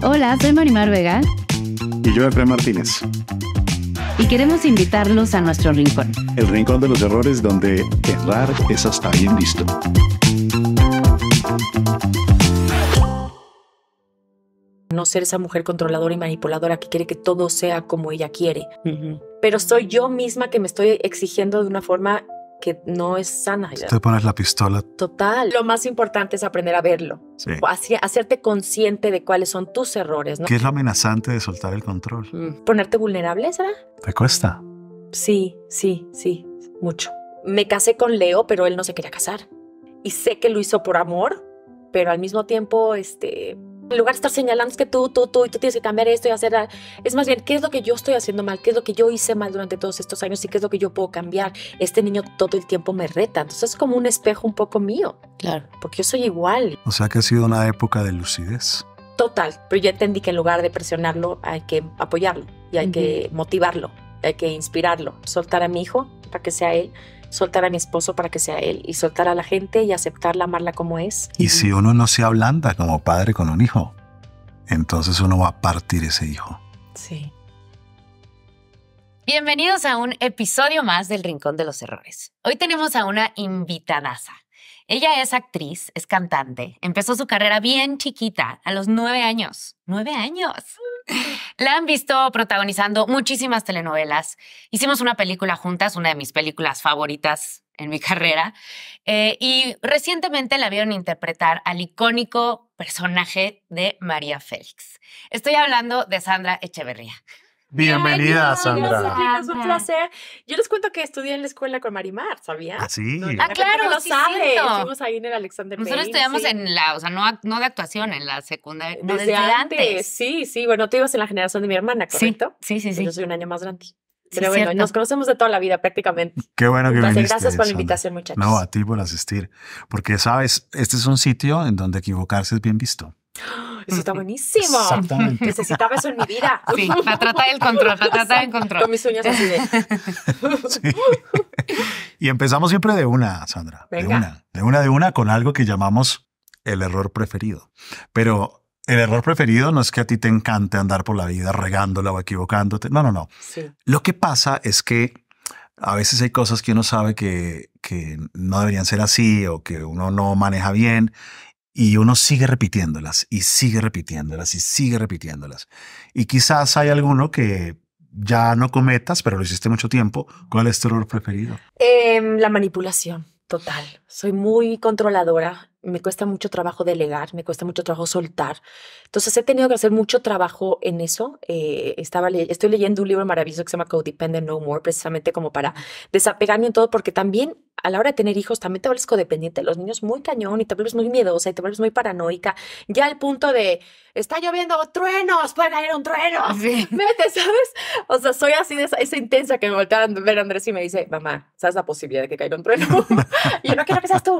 Hola, soy Marimar Vega. Y yo, Efraín Martínez. Y queremos invitarlos a nuestro rincón. El rincón de los errores donde errar es hasta bien visto. No ser esa mujer controladora y manipuladora que quiere que todo sea como ella quiere. Pero soy yo misma que me estoy exigiendo de una forma que no es sana. Te pones la pistola. Total. Lo más importante es aprender a verlo. Sí. hacerte consciente de cuáles son tus errores. ¿no? ¿Qué es lo amenazante de soltar el control? Mm. ¿Ponerte vulnerable, será? ¿Te cuesta? Sí, sí, sí, mucho. Me casé con Leo, pero él no se quería casar. Y sé que lo hizo por amor, pero al mismo tiempo, este, en lugar de estar señalando es que tú, tú, tú, y tú tienes que cambiar esto y hacer... Es más bien, ¿qué es lo que yo estoy haciendo mal? ¿Qué es lo que yo hice mal durante todos estos años? ¿Y qué es lo que yo puedo cambiar? Este niño todo el tiempo me reta. Entonces es como un espejo un poco mío. Claro. Porque yo soy igual. O sea que ha sido una época de lucidez. Total. Pero yo entendí que en lugar de presionarlo, hay que apoyarlo y hay que motivarlo, hay que inspirarlo. Soltar a mi hijo para que sea él soltar a mi esposo para que sea él y soltar a la gente y aceptarla, amarla como es. Y si uno no se ablanda como padre con un hijo, entonces uno va a partir ese hijo. Sí. Bienvenidos a un episodio más del Rincón de los Errores. Hoy tenemos a una invitadaza. Ella es actriz, es cantante, empezó su carrera bien chiquita, a los nueve años. ¡Nueve años! La han visto protagonizando muchísimas telenovelas. Hicimos una película juntas, una de mis películas favoritas en mi carrera. Eh, y recientemente la vieron interpretar al icónico personaje de María Félix. Estoy hablando de Sandra Echeverría. Bienvenida, Sandra. Sandra. Es un placer. Yo les cuento que estudié en la escuela con Marimar, ¿sabía? Ah, sí. ah, claro, lo sabes! sabe. Estuvimos ahí en el Alexander Nosotros estudiamos en la, o sea, no, de actuación, en la secundaria. No, desde, antes. Sí, sí. Bueno, tú ibas en la generación de mi hermana, ¿correcto? Sí, sí, sí. Yo soy un año más grande. Pero sí, bueno, nos conocemos de toda la vida prácticamente. Qué bueno que Entonces, viniste, gracias por la invitación, muchachos. No, a ti por asistir. Porque, sabes, este es un sitio en donde equivocarse es bien visto. ¡Ah! Eso está buenísimo. Exactamente. Necesitaba eso en mi vida. Sí, la trata del control, la trata del control. Con mis uñas así de. Sí. Y empezamos siempre de una, Sandra. De una, de una, de una, con algo que llamamos el error preferido. Pero el error preferido no es que a ti te encante andar por la vida regándola o equivocándote. No, no, no. Lo que pasa es que a veces hay cosas que uno sabe que, que no deberían ser así o que uno no maneja bien y uno sigue repitiéndolas y sigue repitiéndolas y sigue repitiéndolas. Y quizás hay alguno que ya no cometas, pero lo hiciste mucho tiempo. ¿Cuál es tu error preferido? Em, la manipulación, total. Soy muy controladora. Me cuesta mucho trabajo delegar, me cuesta mucho trabajo soltar. Entonces he tenido que hacer mucho trabajo en eso. Eh, estaba estoy leyendo un libro maravilloso que se llama Codependent No More, precisamente como para desapegarme en todo, porque también a la hora de tener hijos también te vuelves codependiente los niños muy cañón y te vuelves muy miedosa y te vuelves muy paranoica. Ya al punto de, está lloviendo truenos, puede caer un trueno. Vete, ¿sabes? O sea, soy así de esa, intensa que me voltea a ver a Andrés y me dice, mamá, ¿sabes la posibilidad de que caiga un trueno? y yo no quiero que seas tú.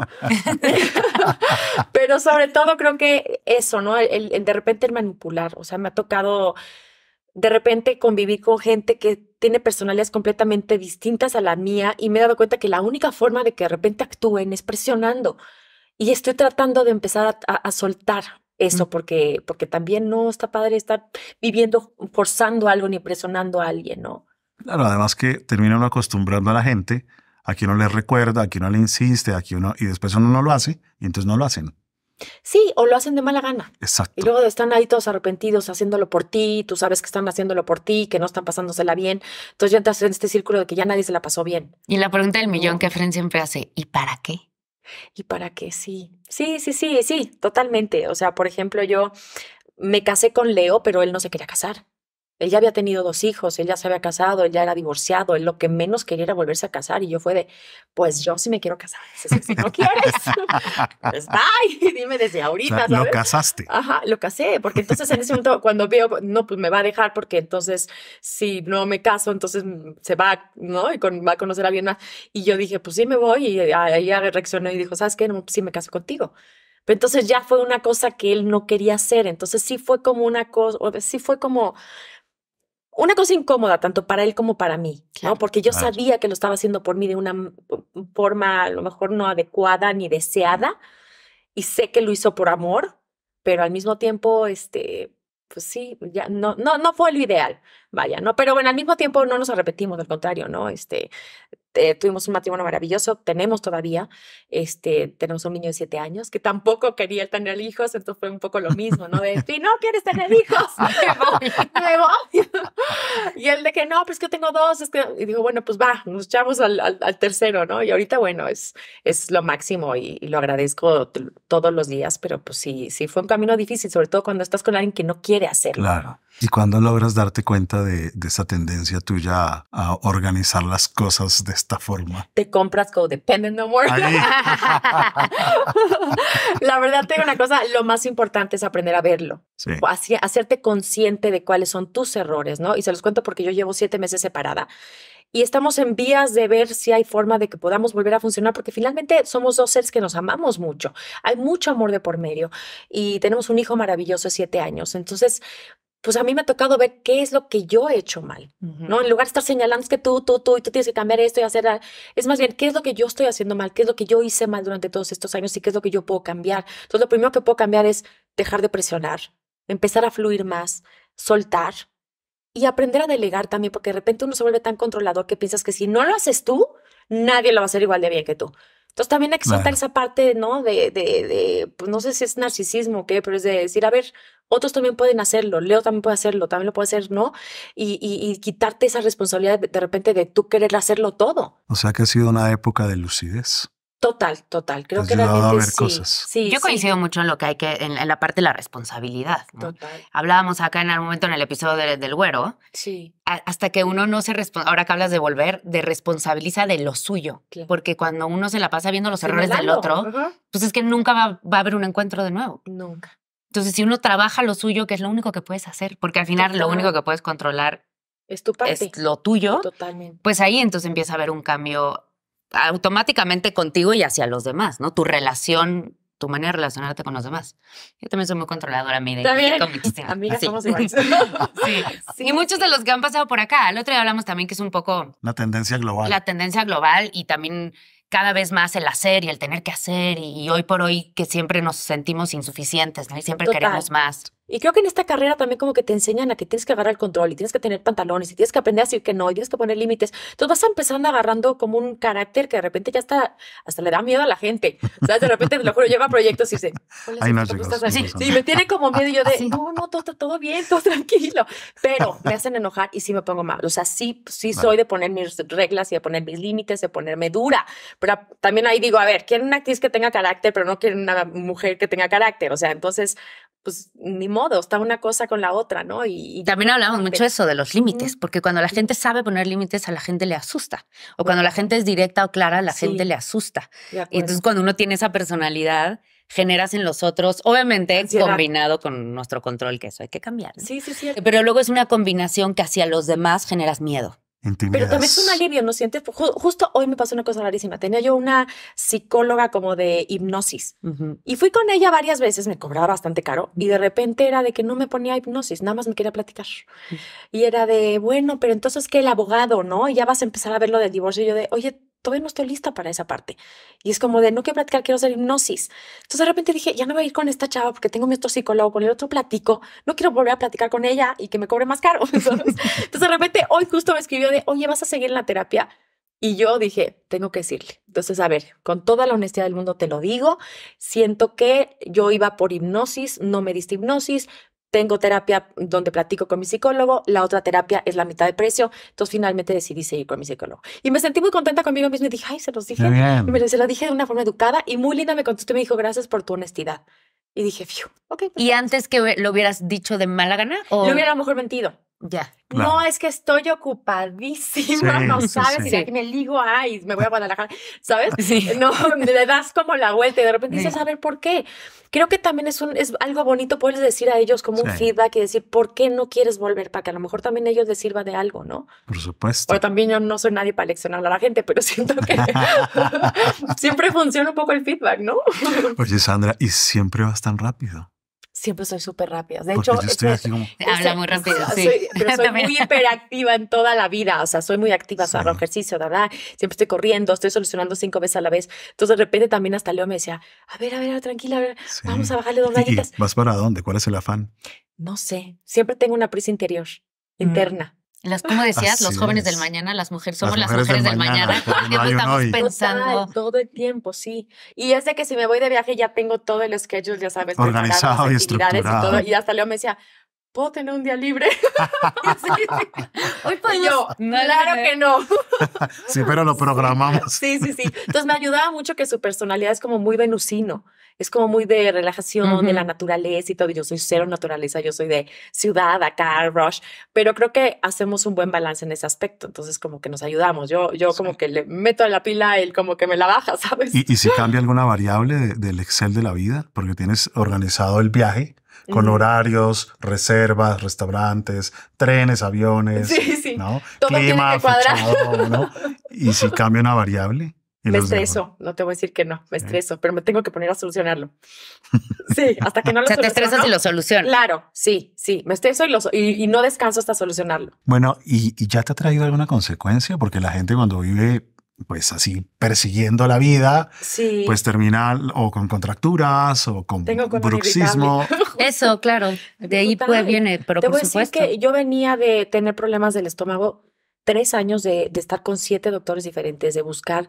Pero sobre todo creo que eso, ¿no? El, de repente el manipular. O sea, me ha tocado de repente convivir con gente que tiene personalidades completamente distintas a la mía y me he dado cuenta que la única forma de que de repente actúen es presionando. Y estoy tratando de empezar a, soltar eso porque, porque también no está padre estar viviendo, forzando algo ni presionando a alguien, ¿no? Claro, además que termina uno acostumbrando a la gente, a quien uno le recuerda, a quien uno le insiste, a uno, y después uno no lo hace, y entonces no lo hacen. Sí, o lo hacen de mala gana. Exacto. Y luego están ahí todos arrepentidos haciéndolo por ti, tú sabes que están haciéndolo por ti, que no están pasándosela bien. Entonces ya entras en este círculo de que ya nadie se la pasó bien. Y la pregunta del millón que Fren siempre hace, ¿y para qué? ¿Y para qué? Sí, sí, sí, sí, sí, totalmente. O sea, por ejemplo, yo me casé con Leo, pero él no se quería casar. Él ya había tenido dos hijos, él ya se había casado, él ya era divorciado, él lo que menos quería era volverse a casar. Y yo fue de, pues yo sí me quiero casar. Si no quieres, pues bye, dime desde ahorita. Lo casaste. Ajá, lo casé, porque entonces en ese momento cuando veo, no, pues me va a dejar porque entonces si no me caso, entonces mm, se va, ¿no? Y va a conocer a alguien más. Y yo dije, pues sí me voy. Y eh, ahí reaccionó y dijo, ¿sabes qué? No, pues sí me caso contigo. Pero entonces ya fue una cosa que él no quería hacer. Entonces sí fue como una cosa, sí fue como una cosa incómoda tanto para él como para mí, ¿no? Porque yo sabía que lo estaba haciendo por mí de una forma a lo mejor no adecuada ni deseada y sé que lo hizo por amor, pero al mismo tiempo, este, pues sí, ya no, no, no fue lo ideal, vaya, ¿no? Pero bueno, al mismo tiempo no nos arrepentimos, al contrario, ¿no? Este, eh, tuvimos un matrimonio maravilloso, tenemos todavía, este, tenemos un niño de siete años que tampoco quería tener hijos, entonces fue un poco lo mismo, ¿no? De, no quieres tener hijos, Y el de que, no, pues que tengo dos, es que, y digo, bueno, pues va, nos echamos al, al, tercero, ¿no? Y ahorita, bueno, es, es lo máximo y, lo agradezco todos los días, pero pues sí, sí fue un camino difícil, sobre todo cuando estás con alguien que no quiere hacerlo. Claro. ¿Y cuando logras darte cuenta de, de esa tendencia tuya a, a organizar las cosas de esta forma. Te compras Codependent No More. la verdad, tengo una cosa, lo más importante es aprender a verlo. hacerte consciente de cuáles son tus errores, ¿no? Y se los cuento porque yo llevo siete meses separada y estamos en vías de ver si hay forma de que podamos volver a funcionar, porque finalmente somos dos seres que nos amamos mucho, hay mucho amor de por medio y tenemos un hijo maravilloso de siete años. Entonces, pues a mí me ha tocado ver qué es lo que yo he hecho mal, ¿no? En lugar de estar señalando es que tú, tú, tú, y tú tienes que cambiar esto y hacer, es más bien, ¿qué es lo que yo estoy haciendo mal? ¿Qué es lo que yo hice mal durante todos estos años y qué es lo que yo puedo cambiar? Entonces, lo primero que puedo cambiar es dejar de presionar, empezar a fluir más, soltar y aprender a delegar también, porque de repente uno se vuelve tan controlador que piensas que si no lo haces tú, nadie lo va a hacer igual de bien que tú. Entonces también hay que soltar esa parte, ¿no? De, de, de, pues no sé si es narcisismo o qué, pero es de decir, a ver, otros también pueden hacerlo, Leo también puede hacerlo, también lo puede hacer, ¿no? Y, y, y quitarte esa responsabilidad de, de repente de tú querer hacerlo todo. O sea que ha sido una época de lucidez. Total, total. Creo que realmente Yo coincido mucho en lo que hay que, en, la parte de la responsabilidad. Total. Hablábamos acá en algún momento en el episodio del güero. Sí. hasta que uno no se responde, ahora que hablas de volver, de responsabiliza de lo suyo. Porque cuando uno se la pasa viendo los errores del otro, pues es que nunca va, a haber un encuentro de nuevo. Nunca. Entonces, si uno trabaja lo suyo, que es lo único que puedes hacer, porque al final lo único que puedes controlar es tu parte. Es lo tuyo. Totalmente. Pues ahí entonces empieza a haber un cambio automáticamente contigo y hacia los demás, ¿no? Tu relación, tu manera de relacionarte con los demás. Yo también soy muy controladora, mi También, Amigas, somos iguales. sí. Y muchos de los que han pasado por acá. El otro día hablamos también que es un poco... La tendencia global. La tendencia global y también cada vez más el hacer y el tener que hacer y, hoy por hoy que siempre nos sentimos insuficientes, ¿no? Y siempre queremos más. Y creo que en esta carrera también como que te enseñan a que tienes que agarrar el control y tienes que tener pantalones y tienes que aprender a decir que no y tienes que poner límites. Entonces vas empezando agarrando como un carácter que de repente ya está... hasta le da miedo a la gente. O sea, de repente, te lo juro, lleva proyectos y dice, estás así? Sí, me tiene como miedo y yo de, no, no, todo, todo bien, todo tranquilo. Pero me hacen enojar y sí me pongo mal. O sea, sí, sí soy de poner mis reglas y de poner mis límites, de ponerme dura. Pero también ahí digo, a ver, quieren una actriz que tenga carácter, pero no quieren una mujer que tenga carácter. O sea, entonces pues ni modo, está una cosa con la otra, ¿no? Y, también hablamos mucho de eso de los límites, porque cuando la gente sabe poner límites, a la gente le asusta. O cuando la gente es directa o clara, a la gente le asusta. Y entonces cuando uno tiene esa personalidad, generas en los otros, obviamente combinado con nuestro control, que eso hay que cambiar. Sí, sí, sí. Pero luego es una combinación que hacia los demás generas miedo. Pero también es un alivio, ¿no sientes? Justo hoy me pasó una cosa rarísima. Tenía yo una psicóloga como de hipnosis y fui con ella varias veces, me cobraba bastante caro y de repente era de que no me ponía hipnosis, nada más me quería platicar. Y era de, bueno, pero entonces que el abogado, ¿no? ya vas a empezar a ver lo del divorcio. Y yo de, oye, todavía no estoy lista para esa parte. Y es como de, no quiero platicar, quiero hacer hipnosis. Entonces de repente dije, ya no voy a ir con esta chava porque tengo mi otro psicólogo, con el otro platico, no quiero volver a platicar con ella y que me cobre más caro. Entonces de repente hoy justo me escribió de, oye, ¿vas a seguir en la terapia? Y yo dije, tengo que decirle. Entonces, a ver, con toda la honestidad del mundo te lo digo, siento que yo iba por hipnosis, no me diste hipnosis, tengo terapia donde platico con mi psicólogo, la otra terapia es la mitad de precio, entonces finalmente decidí seguir con mi psicólogo. Y me sentí muy contenta conmigo misma y dije, ay, se los dije. Y me, se lo dije de una forma educada y muy linda me contestó y me dijo, gracias por tu honestidad. Y dije, fiu, ok. Pues ¿Y antes que lo hubieras dicho de mala gana? ¿o? Lo hubiera mejor mentido. Ya. No, es que estoy ocupadísima, no sabes, si me ligo, ay, me voy a Guadalajara, ¿sabes? No, le das como la vuelta y de repente dices, a ver, ¿por qué? Creo que también es, algo bonito poderles decir a ellos como un feedback y decir, ¿por qué no quieres volver? Para que a lo mejor también ellos les sirva de algo, ¿no? Por supuesto. Pero también yo no soy nadie para leccionar a la gente, pero siento que siempre funciona un poco el feedback, ¿no? Oye, Sandra, y siempre vas tan rápido siempre soy súper rápida. De hecho, habla muy rápido. Sí. pero soy muy hiperactiva en toda la vida. O sea, soy muy activa, para ejercicio, ¿verdad? Siempre estoy corriendo, estoy solucionando cinco veces a la vez. Entonces, de repente también hasta Leo me decía, a ver, a ver, tranquila, a ver, vamos a bajarle dos rayitas. ¿Vas para dónde? ¿Cuál es el afán? No sé. Siempre tengo una prisa interior, mm. interna. Las, como decías, los jóvenes del mañana, las mujeres, somos las mujeres, del, mañana. estamos pensando. todo el tiempo, sí. Y es de que si me voy de viaje ya tengo todo el schedule, ya sabes, organizado y estructurado. Y, hasta Leo me decía, ¿puedo tener un día libre? Hoy pues yo, claro que no. sí, pero lo programamos. sí, sí, sí. Entonces me ayudaba mucho que su personalidad es como muy venusino es como muy de relajación, de la naturaleza y todo. Yo soy cero naturaleza, yo soy de ciudad, acá, rush, pero creo que hacemos un buen balance en ese aspecto. Entonces, como que nos ayudamos. Yo, yo como que le meto a la pila, él como que me la baja, ¿sabes? ¿Y, si cambia alguna variable del Excel de la vida? Porque tienes organizado el viaje con horarios, reservas, restaurantes, trenes, aviones, ¿no? Clima, tiene Y si cambia una variable, me estreso, no te voy a decir que no, me estreso, pero me tengo que poner a solucionarlo. Sí, hasta que no lo o sea, te estresas y lo solucionas. Claro, sí, sí, me estreso y, y, no descanso hasta solucionarlo. Bueno, ¿y, ya te ha traído alguna consecuencia? Porque la gente cuando vive, pues así, persiguiendo la vida, pues termina o con contracturas o con bruxismo. Eso, claro, de ahí puede, viene, pero te voy a Decir que yo venía de tener problemas del estómago tres años de, de, estar con siete doctores diferentes, de buscar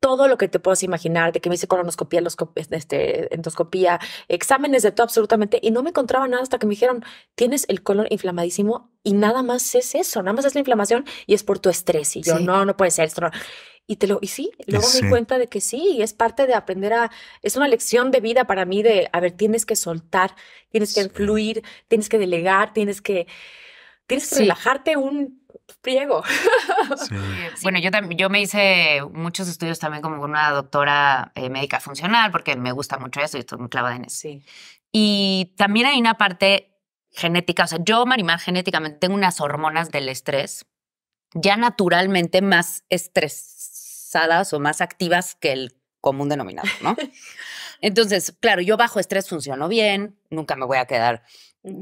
todo lo que te puedas imaginar, de que me hice colonoscopía, este, endoscopía, exámenes de todo absolutamente, y no me encontraba nada hasta que me dijeron, tienes el colon inflamadísimo y nada más es eso, nada más es la inflamación y es por tu estrés. Y yo, no, no puede ser esto. Y, te lo, y sí, luego me di cuenta de que sí, y es parte de aprender a, es una lección de vida para mí de, a ver, tienes que soltar, tienes que influir, fluir, tienes que delegar, tienes que, tienes que relajarte un Priego bueno, yo, yo me hice muchos estudios también como una doctora eh, médica funcional, porque me gusta mucho eso y estoy muy clavada en eso. Sí. Y también hay una parte genética, o sea, yo, Marimar, genéticamente tengo unas hormonas del estrés ya naturalmente más estresadas o más activas que el común denominador, ¿no? Entonces, claro, yo bajo estrés funciono bien, nunca me voy a quedar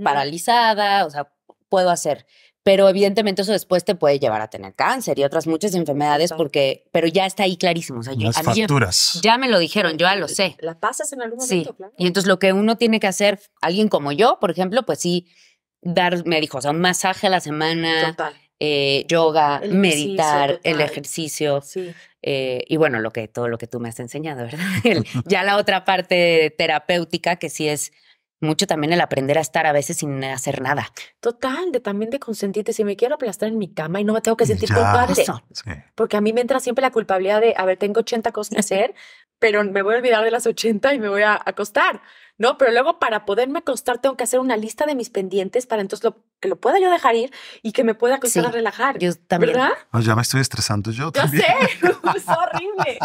paralizada, o sea, puedo hacer pero evidentemente eso después te puede llevar a tener cáncer y otras muchas enfermedades porque, pero ya está ahí clarísimo. O facturas. ya me lo dijeron, yo ya lo sé. Las pasas en algún momento, sí. Y entonces lo que uno tiene que hacer, alguien como yo, por ejemplo, pues sí, dar, me dijo, o sea, un masaje a la semana. Eh, yoga, meditar, el ejercicio. Eh, y bueno, lo que, todo lo que tú me has enseñado, ¿verdad? ya la otra parte terapéutica, que sí es mucho también el aprender a estar a veces sin hacer nada. Total, de también de consentirte. Si me quiero aplastar en mi cama y no me tengo que sentir culpable. Porque a mí me entra siempre la culpabilidad de, a ver, tengo 80 cosas que hacer, pero me voy a olvidar de las 80 y me voy a acostar, ¿no? Pero luego para poderme acostar tengo que hacer una lista de mis pendientes para entonces que lo pueda yo dejar ir y que me pueda acostar a relajar. Yo también. ¿Verdad? ya me estoy estresando yo. también. sé, es horrible.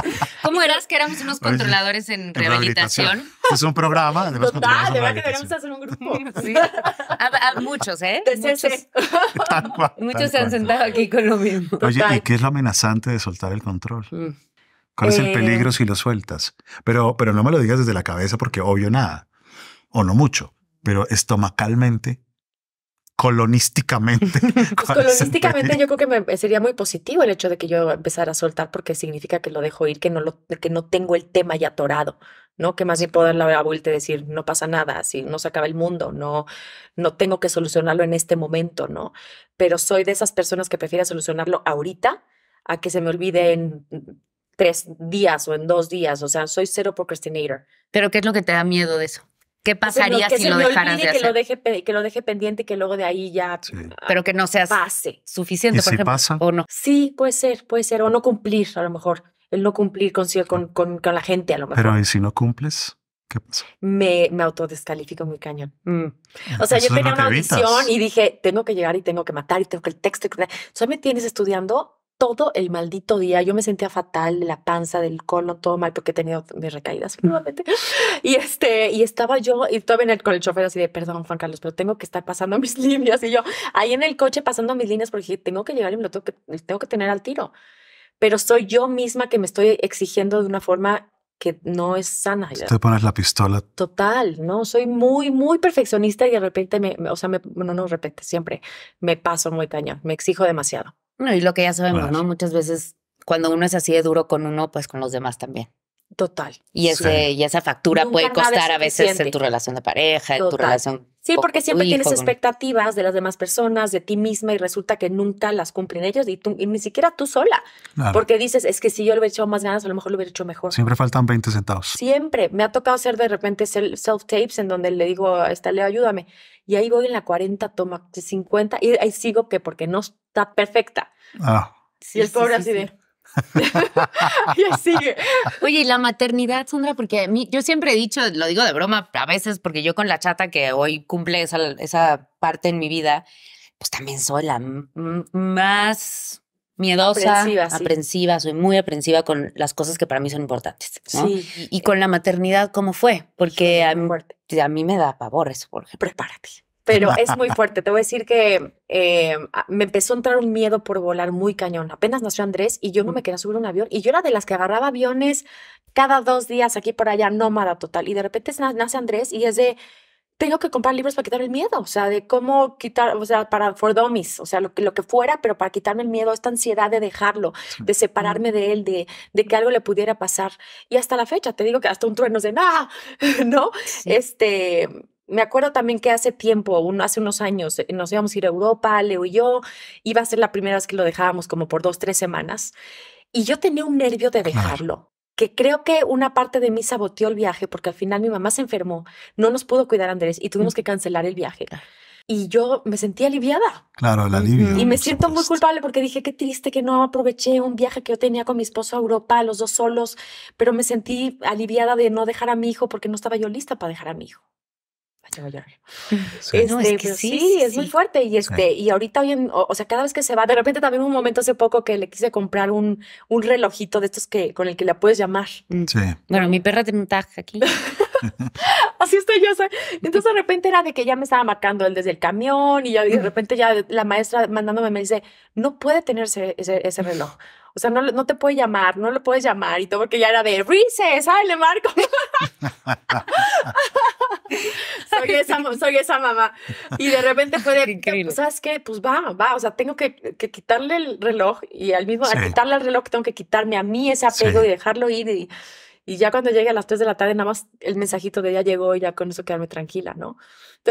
¿Cómo eras que éramos unos controladores en, rehabilitación? Es un programa. De Total, de verdad que deberíamos hacer un grupo. Sí. A, muchos, ¿eh? muchos, muchos se han sentado aquí con lo mismo. Oye, ¿y qué es lo amenazante de soltar el control? Mm. ¿Cuál es el peligro si lo sueltas? Pero, pero no me lo digas desde la cabeza porque obvio nada, o no mucho, pero estomacalmente, colonísticamente. pues colonísticamente yo creo que sería muy positivo el hecho de que yo empezara a soltar porque significa que lo dejo ir, que no, lo, que no tengo el tema ya atorado. ¿no? Que más bien puedo dar la vuelta y decir, no pasa nada, si no se acaba el mundo, no, no tengo que solucionarlo en este momento, ¿no? Pero soy de esas personas que prefiero solucionarlo ahorita a que se me olvide en tres días o en dos días. O sea, soy cero procrastinator. ¿Pero qué es lo que te da miedo de eso? ¿Qué pues, pasaría que si lo dejaras de que Lo deje, que lo deje pendiente, que luego de ahí ya ah, pero que no seas pase. suficiente, por ejemplo, pasa? o no. Sí, puede ser, puede ser o no cumplir, a lo mejor el no cumplir con, con, con, con la gente, a lo mejor. Pero y si no cumples, ¿qué pasa? Me, me autodescalifico muy cañón. Mm. Ah, o sea, yo tenía una visión y dije, tengo que llegar y tengo que matar y tengo que el texto. Y... me tienes estudiando todo el maldito día. Yo me sentía fatal la panza, del colon, todo mal, porque he tenido mis recaídas nuevamente. Y, este, y estaba yo, y todavía en el, con el chofer así de, perdón, Juan Carlos, pero tengo que estar pasando mis líneas. Y yo ahí en el coche pasando mis líneas porque tengo que llegar y me lo tengo que, tengo que tener al tiro. Pero soy yo misma que me estoy exigiendo de una forma que no es sana. Te pones la pistola. Total, ¿no? Soy muy, muy perfeccionista y de repente, me, o sea, no, no, de repente, siempre me paso muy cañón, me exijo demasiado y lo que ya sabemos, ¿no? Muchas veces cuando uno es así de duro con uno, pues con los demás también. Total. Y, ese, y esa factura puede costar a veces en tu relación de pareja, en tu relación. Sí, porque siempre tienes expectativas de las demás personas, de ti misma, y resulta que nunca las cumplen ellos y, ni siquiera tú sola. Porque dices, es que si yo lo hubiera hecho más ganas, a lo mejor lo hubiera hecho mejor. Siempre faltan 20 centavos. Siempre. Me ha tocado hacer de repente self-tapes en donde le digo a esta Leo, ayúdame. Y ahí voy en la 40, toma 50, y ahí sigo que porque no está perfecta. Ah. Sí, el pobre así de. Oye, ¿y la maternidad, Sandra? Porque yo siempre he dicho, lo digo de broma a veces, porque yo con la chata que hoy cumple esa, parte en mi vida, pues también soy la más miedosa, aprensiva, soy muy aprensiva con las cosas que para mí son importantes. Y, con la maternidad, ¿cómo fue? Porque a mí, me da pavor eso, porque Prepárate pero es muy fuerte. Te voy a decir que eh, me empezó a entrar un miedo por volar muy cañón. Apenas nació Andrés y yo no me quería subir un avión. Y yo era de las que agarraba aviones cada dos días aquí por allá, nómada total. Y de repente nace Andrés y es de, tengo que comprar libros para quitar el miedo, o sea, de cómo quitar, o sea, para Fordomis, o sea, lo que, fuera, pero para quitarme el miedo, esta ansiedad de dejarlo, de separarme de él, de, de que algo le pudiera pasar. Y hasta la fecha, te digo que hasta un trueno de nada, ¿no? Este, me acuerdo también que hace tiempo, hace unos años, eh, nos íbamos a ir a Europa, Leo y yo, iba a ser la primera vez que lo dejábamos como por dos, tres semanas, y yo tenía un nervio de dejarlo, que creo que una parte de mí saboteó el viaje porque al final mi mamá se enfermó, no nos pudo cuidar Andrés y tuvimos mm. que cancelar el viaje. Y yo me sentí aliviada. Claro, el Y me siento muy culpable porque dije, qué triste que no aproveché un viaje que yo tenía con mi esposo a Europa, los dos solos, pero me sentí aliviada de no dejar a mi hijo porque no estaba yo lista para dejar a mi hijo. Este, sí. es sí, es muy fuerte. Y, este, y ahorita bien, o, sea, cada vez que se va, de repente también un momento hace poco que le quise comprar un, un relojito de estos que, con el que la puedes llamar. Mm. Bueno, mi perra un tag aquí. Así estoy yo. Entonces de repente era de que ya me estaba marcando él desde el camión y, ya, de repente ya la maestra mandándome me dice, no puede tenerse ese, reloj. O sea, no, no, te puede llamar, no lo puedes llamar y todo, porque ya era de Rises, sale le marco. soy, esa, soy esa mamá. Y de repente fue de, Increíble. Pues, ¿sabes qué? Pues va, va, o sea, tengo que, que quitarle el reloj y al mismo, al quitarle el reloj tengo que quitarme a mí ese apego y dejarlo ir y, y ya cuando llegue a las 3 de la tarde, nada más el mensajito de ya llegó, y ya con eso quedarme tranquila, ¿no?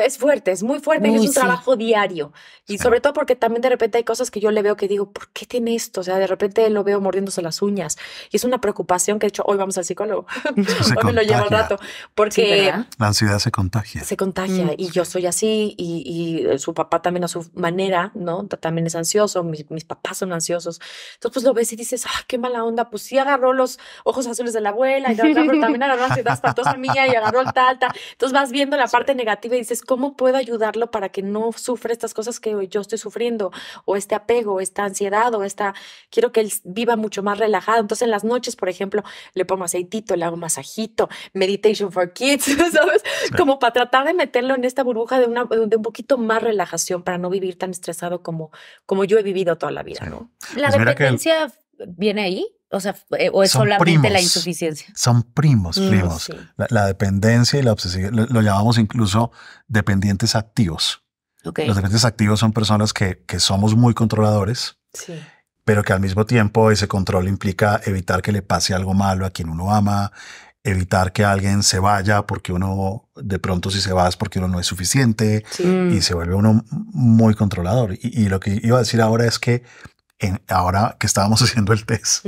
es fuerte, es muy fuerte es un trabajo diario. Y sobre todo porque también de repente hay cosas que yo le veo que digo, ¿por qué tiene esto? O sea, de repente lo veo mordiéndose las uñas. Y es una preocupación que de hecho hoy vamos al psicólogo. Se hoy me lo llevo al rato. Porque la ansiedad se contagia. Se contagia. Mm. Y yo soy así y, y, eh, su papá también a su manera, ¿no? También es ansioso. Mis, papás son ansiosos. Entonces, pues lo ves y dices, ah, qué mala onda. Pues sí agarró los ojos azules de la abuela y también agarró la ansiedad espantosa mía y agarró el tal, tal. Entonces vas viendo la parte negativa y dices, cómo puedo ayudarlo para que no sufra estas cosas que yo estoy sufriendo, o este apego, esta ansiedad, o esta, quiero que él viva mucho más relajado. Entonces en las noches, por ejemplo, le pongo aceitito, le hago masajito, meditation for kids, ¿sabes? Como para tratar de meterlo en esta burbuja de, una, un poquito más relajación para no vivir tan estresado como, como yo he vivido toda la vida, La pues dependencia viene ahí? O sea, eh, o es solamente la insuficiencia. Son primos, mm, primos. la, dependencia y la obsesión, lo, llamamos incluso dependientes activos. Los dependientes activos son personas que, que somos muy controladores, pero que al mismo tiempo ese control implica evitar que le pase algo malo a quien uno ama, evitar que alguien se vaya porque uno de pronto si se va es porque uno no es suficiente y se vuelve uno muy controlador. Y, y, lo que iba a decir ahora es que ahora que estábamos haciendo el test,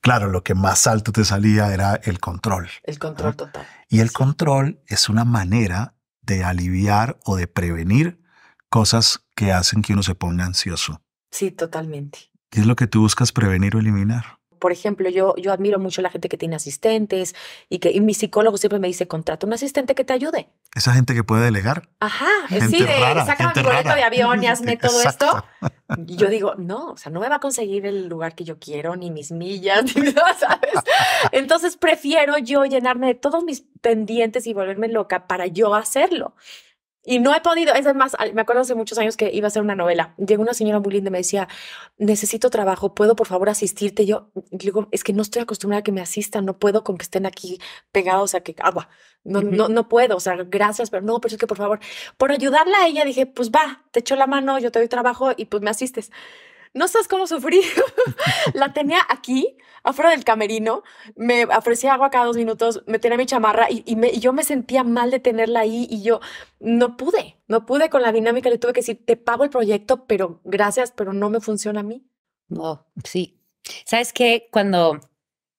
claro, lo que más alto te salía era el control. El control total. Y el control es una manera de aliviar o de prevenir cosas que hacen que uno se ponga ansioso. Sí, totalmente. ¿Qué es lo que tú buscas prevenir o eliminar? Por ejemplo, yo, yo admiro mucho a la gente que tiene asistentes y que mi psicólogo siempre me dice, contrata un asistente que te ayude. Esa gente que puede delegar. Ajá, sí, saca boleto de avión y hazme todo esto. Y yo digo, no, o sea, no me va a conseguir el lugar que yo quiero, ni mis millas, ni nada, ¿sabes? Entonces prefiero yo llenarme de todos mis pendientes y volverme loca para yo hacerlo. Y no he podido, es más, me acuerdo hace muchos años que iba a hacer una novela. Llegó una señora muy linda y me decía, necesito trabajo, ¿puedo por favor asistirte? Yo digo, es que no estoy acostumbrada a que me asistan, no puedo con que estén aquí pegados a que agua. No, no, no puedo, o sea, gracias, pero no, pero es que por favor, por ayudarla a ella dije, pues va, te echo la mano, yo te doy trabajo y pues me asistes no sabes cómo sufrí. la tenía aquí, afuera del camerino, me ofrecía agua cada dos minutos, me tenía mi chamarra y, yo me sentía mal de tenerla ahí y yo no pude, no pude con la dinámica, le tuve que decir, te pago el proyecto, pero gracias, pero no me funciona a mí. No, sí. ¿Sabes qué? Cuando,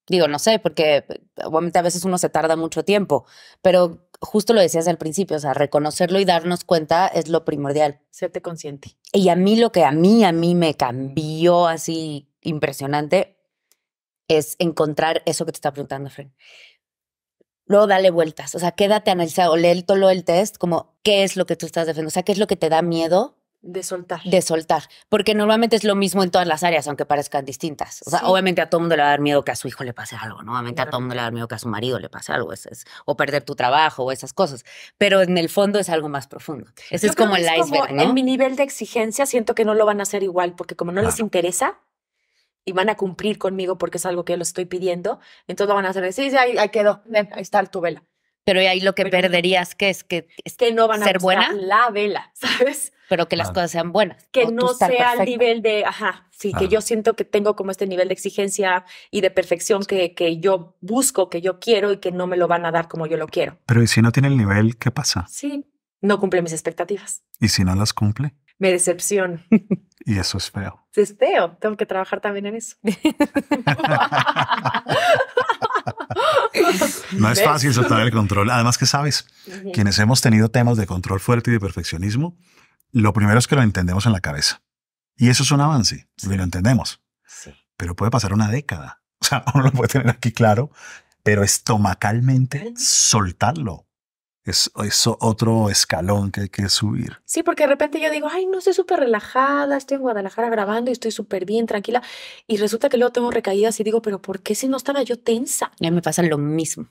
digo, no sé, porque eh, obviamente a veces uno se tarda mucho tiempo, pero justo lo decías al principio, o sea, reconocerlo y darnos cuenta es lo primordial. Serte consciente. Y a mí lo que a mí, a mí me cambió así impresionante es encontrar eso que te está preguntando, Fren. Luego dale vueltas, o sea, quédate analizado, lee todo el test, como qué es lo que tú estás defendiendo, o sea, qué es lo que te da miedo de soltar. De soltar. Porque normalmente es lo mismo en todas las áreas, aunque parezcan distintas. O sea, obviamente a todo mundo le va a dar miedo que a su hijo le pase algo, ¿no? a todo mundo le va a dar miedo que a su marido le pase algo, o perder tu trabajo, o esas cosas. Pero en el fondo es algo más profundo. eso es como el iceberg, En mi nivel de exigencia siento que no lo van a hacer igual, porque como no les interesa y van a cumplir conmigo porque es algo que yo les estoy pidiendo, entonces lo van a hacer. Sí, sí ahí, quedó, ahí está tu vela. Pero ahí lo que perderías, que es? Que, es que no van a ser buena. La vela, ¿sabes? pero que las ah. cosas sean buenas. Que no sea el al nivel de, ajá, sí, que ah. yo siento que tengo como este nivel de exigencia y de perfección que, que yo busco, que yo quiero y que no me lo van a dar como yo lo quiero. Pero ¿y si no tiene el nivel, qué pasa? Sí, no cumple mis expectativas. ¿Y si no las cumple? Me decepciona. Y eso es feo. Es feo. Tengo que trabajar también en eso. no es fácil soltar el control. Además que sabes, quienes hemos tenido temas de control fuerte y de perfeccionismo, lo primero es que lo entendemos en la cabeza. Y eso es un avance, lo entendemos. Pero puede pasar una década. O sea, uno lo puede tener aquí claro, pero estomacalmente soltarlo. Es, otro escalón que hay que subir. Sí, porque de repente yo digo, ay, no estoy súper relajada, estoy en Guadalajara grabando y estoy súper bien, tranquila. Y resulta que luego tengo recaídas y digo, pero ¿por qué si no estaba yo tensa? A me pasa lo mismo.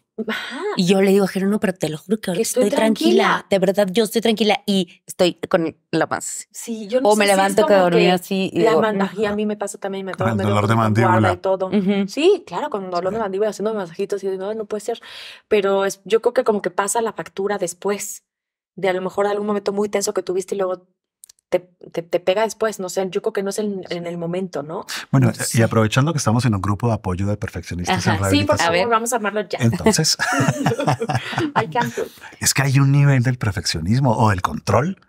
Y yo le digo a no, pero te lo juro que estoy, tranquila. De verdad, yo estoy tranquila y estoy con la paz. Sí, yo O me levanto que dormí así. Y la digo, a mí me pasa también. Me con ah, el dolor de mandíbula. Y todo. Sí, claro, con dolor de mandíbula, haciendo masajitos y no, no puede ser. Pero yo creo que como que pasa la factura después de a lo mejor algún momento muy tenso que tuviste y luego te, te, pega después, no sé, yo creo que no es en el momento, ¿no? Bueno, y aprovechando que estamos en un grupo de apoyo de perfeccionistas en vamos a armarlo ya. Entonces, es que hay un nivel del perfeccionismo o del control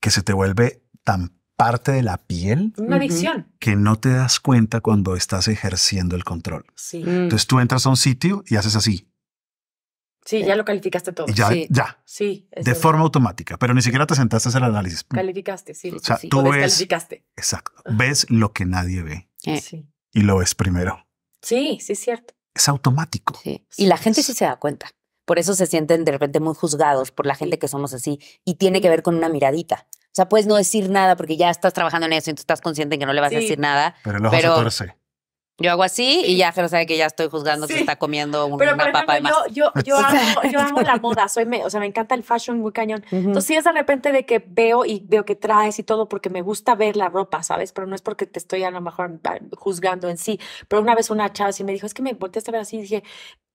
que se te vuelve tan parte de la piel. Una adicción. Que no te das cuenta cuando estás ejerciendo el control. Mm. Entonces tú entras a un sitio y haces así. Sí, ya eh, lo calificaste todo. Ya, sí, ya. De forma automática, pero ni siquiera te sentaste a hacer el análisis. Calificaste, sí. O sea, ves. Exacto. Ves lo que nadie ve. Eh. Y lo ves primero. Sí, sí, es cierto. Es automático. Y la gente sí se da cuenta. Por eso se sienten de repente muy juzgados por la gente que somos así. Y tiene que ver con una miradita. O sea, puedes no decir nada porque ya estás trabajando en eso y tú estás consciente de que no le vas a decir nada. Pero el ojo se torce. Yo hago así y ya lo sabe que ya estoy juzgando si que está comiendo una papa de más. Yo, yo, yo, la moda, soy me, o sea, me encanta el fashion muy cañón. Entonces, si es de repente de que veo y veo que traes y todo porque me gusta ver la ropa, ¿sabes? Pero no es porque te estoy a lo mejor ah, juzgando en sí. Pero una vez una chava sí me dijo, es que me volteaste a ver así y dije,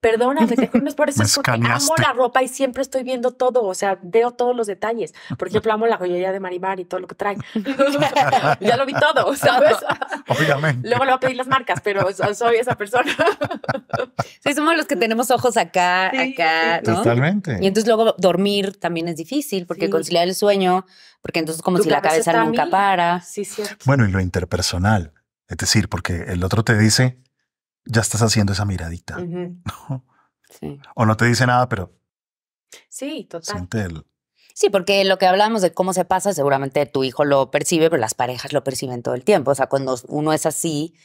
Perdóname, es por eso, es porque amo la ropa y siempre estoy viendo todo, o sea, veo todos los detalles. Por ejemplo, amo la joyería de Marimar y todo lo que trae. ya lo vi todo, ¿sabes? Obviamente. Luego le voy a pedir las marcas, pero soy esa persona. sí, somos los que tenemos ojos acá, acá, Totalmente. Y entonces luego dormir también es difícil porque conciliar el sueño, porque entonces como si la cabeza nunca para. Sí, cierto. Bueno, y lo interpersonal, es decir, porque el otro te dice ya estás haciendo esa miradita. Sí. O no te dice nada, pero... Sí, total. Sí, porque lo que hablamos de cómo se pasa, seguramente tu hijo lo percibe, pero las parejas lo perciben todo el tiempo. O sea, cuando uno es así,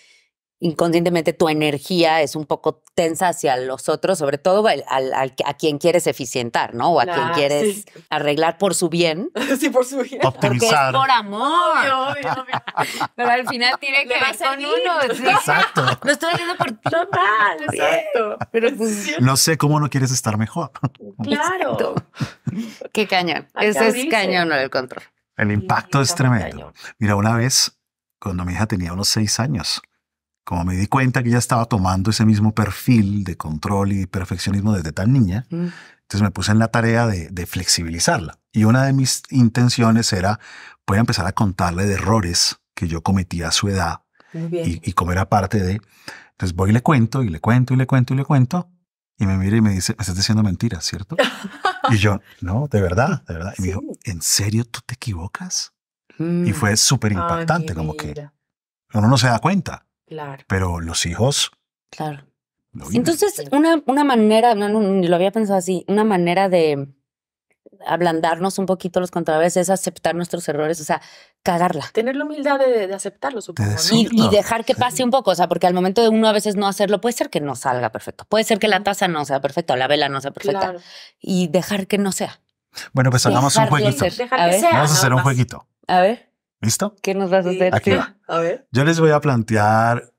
inconscientemente tu energía es un poco tensa hacia los otros, sobre todo al, al, a quien quieres eficientar, ¿no? O a quien quieres arreglar por su bien. Sí, por su bien. Optimizar. Porque es por amor. Pero al final tiene que ver con uno. Exacto. Lo estoy haciendo por Total, exacto. Pero pues, no sé cómo no quieres estar mejor. Claro. Qué cañón. Ese es cañón el control. El impacto es tremendo. Mira, una vez, cuando mi hija tenía unos seis años, como me di cuenta que ya estaba tomando ese mismo perfil de control y perfeccionismo desde tan niña, entonces me puse en la tarea de, flexibilizarla. Y una de mis intenciones era, voy a empezar a contarle de errores que yo cometía a su edad y, y cómo era parte de... Entonces voy y le cuento y le cuento y le cuento y le cuento. Y me mira y me dice, me estás diciendo mentiras, ¿cierto? y yo, no, de verdad, de verdad. Y me dijo, ¿en serio tú te equivocas? Y mm. fue súper ah, impactante, como que uno no se da cuenta. Claro. Pero los hijos. Claro. Entonces, una, una manera, no, lo había pensado así, una manera de ablandarnos un poquito los contrabeses, es aceptar nuestros errores, o sea, cagarla. Tener la humildad de, aceptarlo, supongo. y, dejar que pase un poco, o sea, porque al momento de uno a veces no hacerlo, puede ser que no salga perfecto, puede ser que la taza no sea perfecta o la vela no sea perfecta. Y dejar que no sea. Bueno, pues hagamos un jueguito. Vamos a hacer un jueguito. A ver. ¿Listo? ¿Qué nos vas a hacer? Aquí a ver. Yo les voy a plantear,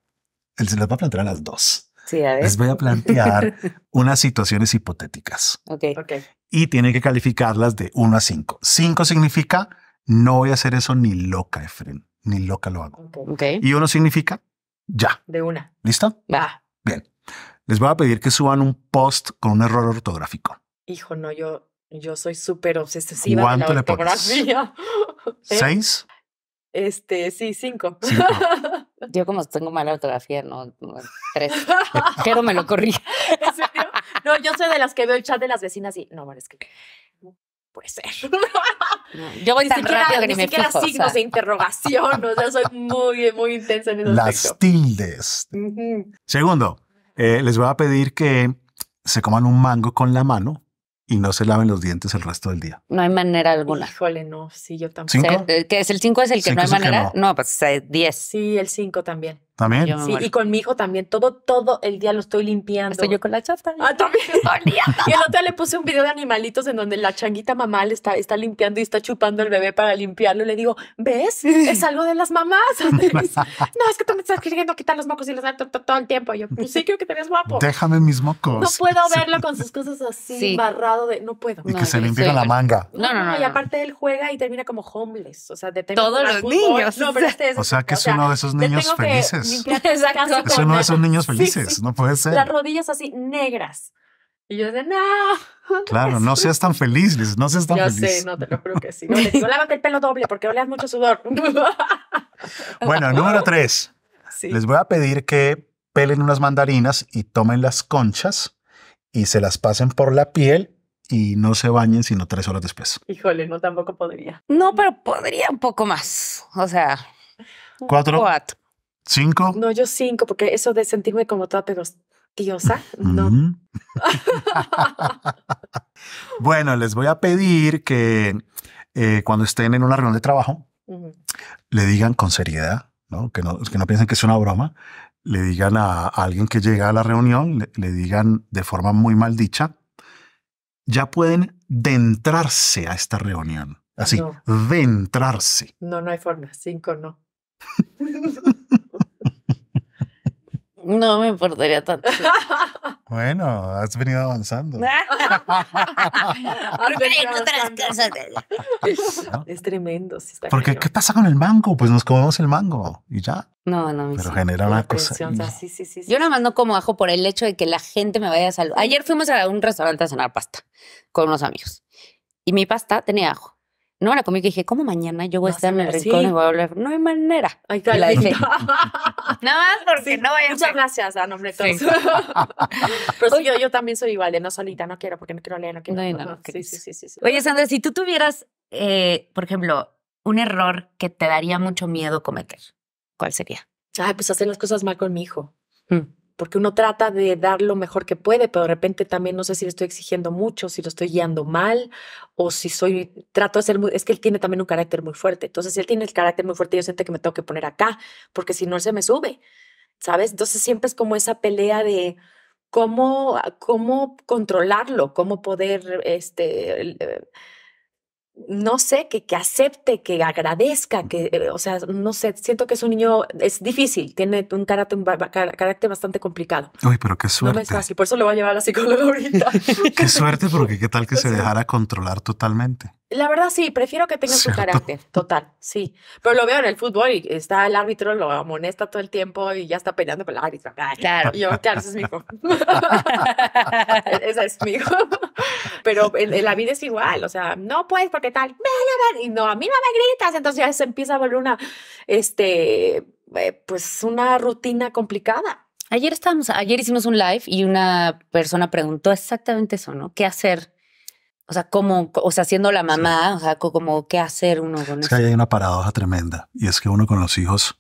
se les va a plantear a las dos. Sí, a ver. Les voy a plantear unas situaciones hipotéticas. Ok. ok. Y tienen que calificarlas de 1 a 5. 5 significa no voy a hacer eso ni loca, Efren. Ni loca lo hago. Okay. Y 1 significa ya. De una. ¿Listo? Va. Bien. Les voy a pedir que suban un post con un error ortográfico. Hijo, no, yo, yo soy súper obsesiva. ¿Cuánto la ortografía. le ¿Seis? Este, sí, cinco. Yo como tengo mala ortografía, no, tres. Pero me lo corrí. No, yo soy de las que veo el chat de las vecinas y no, pero es que puede ser. yo voy ni tan siquiera, rápido que ni, siquiera signos de interrogación, o sea, soy muy, muy intensa en signos. Las tildes. Segundo, eh, les voy a pedir que se coman un mango con la mano y no se laven los dientes el resto del día. No hay manera alguna. Híjole, no, sí, yo tampoco. Eh, eh, ¿Qué es el 5 es el que no hay manera. No. no. pues 10. Eh, sí, el 5 también. También. sí, y con mi hijo también. Todo, todo el día lo estoy limpiando. Estoy yo con la chata. Ah, también. y el otro día le puse un video de animalitos en donde la changuita mamá le está, está limpiando y está chupando al bebé para limpiarlo. Le digo, ¿ves? Es algo de las mamás. no, es que tú me estás queriendo quitar los mocos y los dar todo el tiempo. yo, pues sí, creo que te ves guapo. Déjame mis mocos. No puedo verlo con sus cosas así, barrado de. No puedo. Y que se limpie la manga. No, no, no. Y aparte él juega y termina como homeless. O sea, de Todos los niños. No, pero este o sea, que es uno de esos niños felices. Eso no son niños felices, no puede ser. Las rodillas así negras. Y yo de no. Claro, no seas tan feliz, no seas tan feliz. Yo sé, no te lo creo que sí. No, le digo, el pelo doble porque oleas mucho sudor. bueno, número tres. Les voy a pedir que pelen unas mandarinas y tomen las conchas y se las pasen por la piel y no se bañen sino tres horas después. Híjole, no tampoco podría. No, pero podría un poco más. O sea, cuatro. Cuatro. ¿Cinco? No, yo cinco, porque eso de sentirme como toda pegostiosa, no. bueno, les voy a pedir que eh, cuando estén en una reunión de trabajo, le digan con seriedad, ¿no? Que, no, que no piensen que es una broma, le digan a, alguien que llega a la reunión, le, digan de forma muy mal ya pueden dentrarse a esta reunión. Así, dentrarse. No, no hay forma. Cinco, no. No me importaría tanto. Bueno, has venido avanzando. es tremendo. Porque, ¿qué pasa con el mango? Pues nos comemos el mango y ya. No, no. Pero genera una cosa. Yo nada más no como ajo por el hecho de que la gente me vaya a saludar. Ayer fuimos a un restaurante a cenar pasta con unos amigos y mi pasta tenía ajo no ahora conmigo Que dije, ¿cómo mañana yo voy a estar en el rincón y voy a hablar? No hay manera. Ahí está. La dije. Nada más porque sí, no vaya Muchas gracias, a nombre de todos. Pero sí, yo, también soy igual, de ¿eh? no solita, no quiero porque no quiero leer, no quiero. No, sí, sí, sí, Oye, Sandra, si tú tuvieras, eh, por ejemplo, un error que te daría mucho miedo cometer, ¿cuál sería? Ay, pues hacer las cosas mal con mi hijo. Mm porque uno trata de dar lo mejor que puede, pero de repente también no sé si le estoy exigiendo mucho, si lo estoy guiando mal o si soy, trato de ser muy, es que él tiene también un carácter muy fuerte, entonces si él tiene el carácter muy fuerte, yo siento que me tengo que poner acá, porque si no, él se me sube, ¿sabes? Entonces siempre es como esa pelea de cómo, cómo controlarlo, cómo poder, este... Eh, no sé, que, que acepte, que agradezca, que, eh, o sea, no sé, siento que es un niño, es difícil, tiene un carácter, bastante complicado. Uy, pero qué suerte. No es fácil, por eso lo voy a llevar a la psicóloga ahorita. qué suerte, porque qué tal que se dejara controlar totalmente. La verdad sí, prefiero que tenga su carácter, total, sí. Pero lo veo en el fútbol y está el árbitro, lo amonesta todo el tiempo y ya está peleando por el árbitro. claro. yo, claro, ese es mi hijo. ese es mi hijo. Pero en, la vida es igual, o sea, no puedes porque tal, ven a ver, y no, a mí no me gritas. Entonces ya se empieza a volver una, este, eh, pues una rutina complicada. Ayer estábamos, ayer hicimos un live y una persona preguntó exactamente eso, ¿no? ¿Qué hacer? O sea, como, o sea, siendo la mamá, o sea, como qué hacer uno con eso. Es que hay una paradoja tremenda y es que uno con los hijos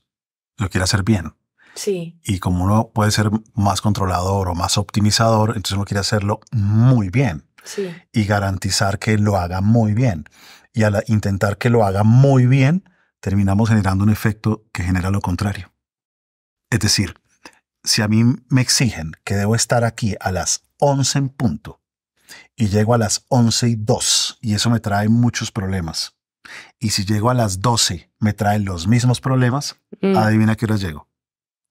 lo quiere hacer bien. Sí. Y como uno puede ser más controlador o más optimizador, entonces uno quiere hacerlo muy bien. Sí. Y garantizar que lo haga muy bien. Y al intentar que lo haga muy bien, terminamos generando un efecto que genera lo contrario. Es decir, si a mí me exigen que debo estar aquí a las 11 en punto y llego a las 11 y 2 y eso me trae muchos problemas. Y si llego a las 12, me trae los mismos problemas, adivina mm. adivina qué hora llego.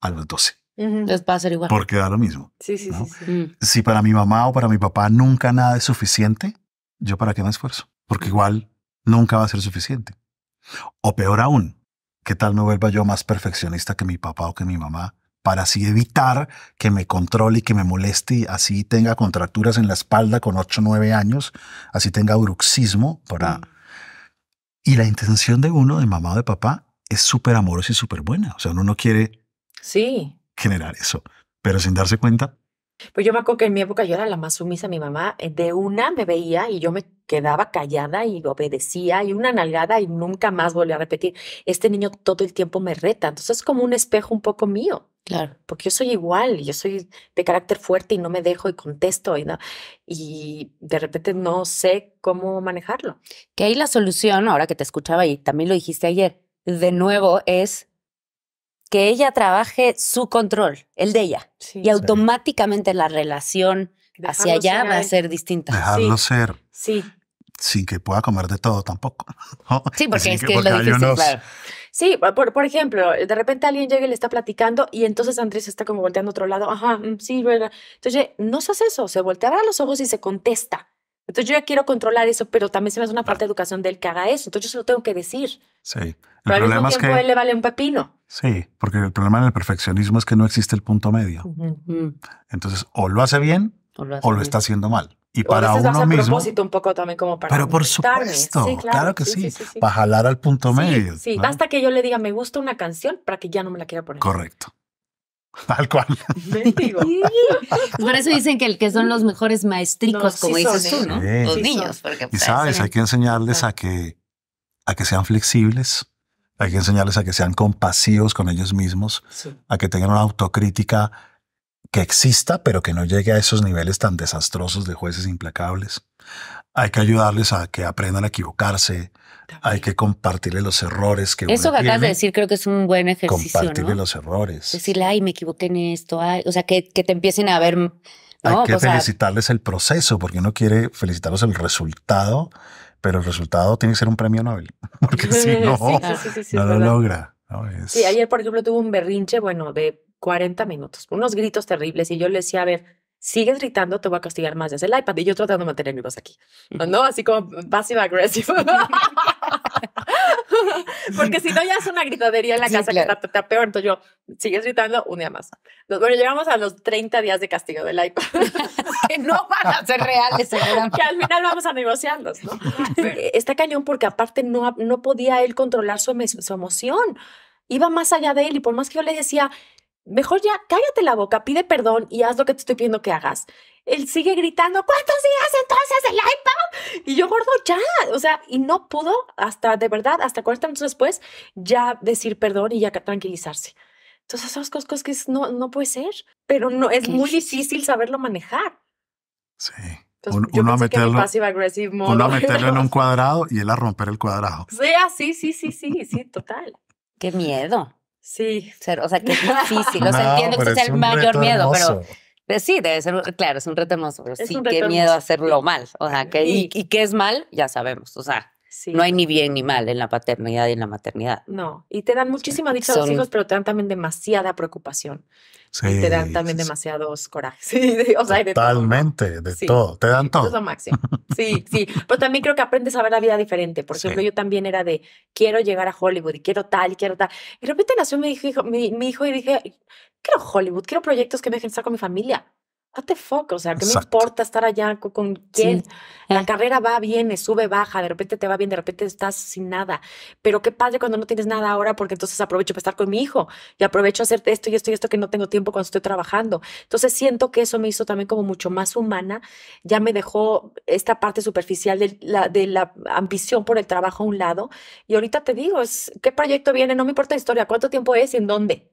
A las 12. va a ser igual. Porque da lo mismo. Sí, sí, sí, mm. Si para mi mamá o para mi papá nunca nada es suficiente, yo para qué me esfuerzo. Porque mm. igual nunca va a ser suficiente. O peor aún, ¿qué tal me vuelva yo más perfeccionista que mi papá o que mi mamá para así evitar que me controle y que me moleste y así tenga contracturas en la espalda con 8 o 9 años, así tenga bruxismo para... Mm. Y la intención de uno, de mamá o de papá, es súper amorosa y súper buena. O sea, uno no quiere sí. generar eso, pero sin darse cuenta, pues yo me acuerdo que en mi época yo era la más sumisa. Mi mamá eh, de una me veía y yo me quedaba callada y obedecía y una nalgada y nunca más volví a repetir. Este niño todo el tiempo me reta. Entonces es como un espejo un poco mío. Claro. Porque yo soy igual, yo soy de carácter fuerte y no me dejo y contesto y, y de repente no sé cómo manejarlo. Que hay la solución, ahora que te escuchaba y también lo dijiste ayer, de nuevo es que ella trabaje su control, el de ella. y automáticamente la relación hacia allá va a ser distinta. Dejarlo ser. Sí. Sin que pueda comer de todo tampoco. Sí, porque es que, es lo difícil, Sí, por, ejemplo, de repente alguien llega y le está platicando y entonces Andrés está como volteando a otro lado. Ajá, mm, sí, verdad. Entonces, no seas eso, se volteará los ojos y se contesta. Entonces yo ya quiero controlar eso, pero también se me hace una parte de educación del que haga eso. Entonces yo se lo tengo que decir. Sí. El problema es que, él le vale un pepino. Sí, porque el problema el perfeccionismo es que no existe el punto medio. Entonces, o lo hace bien o lo, está haciendo mal. Y para uno mismo. propósito un poco también como para. Pero por supuesto, claro, que sí, Para jalar al punto medio. Sí, hasta que yo le diga me gusta una canción para que ya no me la quiera poner. Correcto. Tal cual. Por eso dicen que el que son los mejores maestricos, como dices tú, ¿no? Los niños. Porque, pues, y sabes, hay que enseñarles a que a que sean flexibles, hay que enseñarles a que sean compasivos con ellos mismos, a que tengan una autocrítica que exista, pero que no llegue a esos niveles tan desastrosos de jueces implacables. Hay que ayudarles a que aprendan a equivocarse, hay que compartirle los errores que Eso que acabas de decir creo que es un buen ejercicio, Compartirle los errores. Decirle, ay, me equivoqué en esto, o sea, que, que te empiecen a ver... ¿no? Hay que felicitarles el proceso, porque uno quiere felicitarlos el resultado pero el resultado tiene que ser un premio Nobel, porque si no, no lo logra. Sí, ayer, por ejemplo, tuve un berrinche, bueno, de 40 minutos, unos gritos terribles, y yo le decía, a ver, sigues gritando, te voy a castigar más desde el iPad. Y yo tratando de mantener mi voz aquí. ¿No? Así como passive aggressive. Porque si no, ya es una gritadería en la casa que está, peor. Entonces yo, sigues gritando, un día más. bueno, llegamos a los 30 días de castigo del iPad. que no van a ser reales, seguramente. Que al final vamos a negociarlos, eh, está cañón porque aparte no, no podía él controlar su, su emoción. Iba más allá de él y por más que yo le decía, mejor ya cállate la boca, pide perdón y haz lo que te estoy pidiendo que hagas él sigue gritando, ¿cuántos días entonces el iPad? Y yo, gordo, ya, o sea, y no pudo hasta, de verdad, hasta 40 minutos después, ya decir perdón y ya tranquilizarse. Entonces, esas cosas que no, no puede ser, pero no, es muy difícil saberlo manejar. Sí. uno, a meterlo, uno a meterlo en un cuadrado y él a romper el cuadrado. Sí, así, ah, sí, sí, sí, sí, total. Qué miedo. Sí. O sea, que es difícil. entiendo que es el mayor miedo, pero pues sí, debe ser, claro, es un reto hermoso, pero sí, qué miedo hacerlo mal. O sea, que, y, y qué es mal, ya sabemos. O sea, no hay ni bien ni mal en la paternidad y en la maternidad. No, y te dan muchísima dicha a los hijos, pero te dan también demasiada preocupación. y te dan también demasiados corajes. o sea, Totalmente, de todo. todo. Te dan todo. Eso es lo máximo. Sí, sí. Pero también creo que aprendes a ver la vida diferente. Por ejemplo, yo también era de quiero llegar a Hollywood y quiero tal quiero tal. Y de repente nació mi hijo, mi, mi hijo y dije, quiero Hollywood, quiero proyectos que me dejen estar con mi familia what the fuck, o sea, que me importa estar allá con, quién? La carrera va, bien sube, baja, de repente te va bien, de repente estás sin nada. Pero qué padre cuando no tienes nada ahora, porque entonces aprovecho para estar con mi hijo y aprovecho a hacer esto y esto y esto que no tengo tiempo cuando estoy trabajando. Entonces siento que eso me hizo también como mucho más humana, ya me dejó esta parte superficial de la, de la ambición por el trabajo a un lado. Y ahorita te digo, es, ¿qué proyecto viene? No me importa la historia, cuánto tiempo es y en dónde.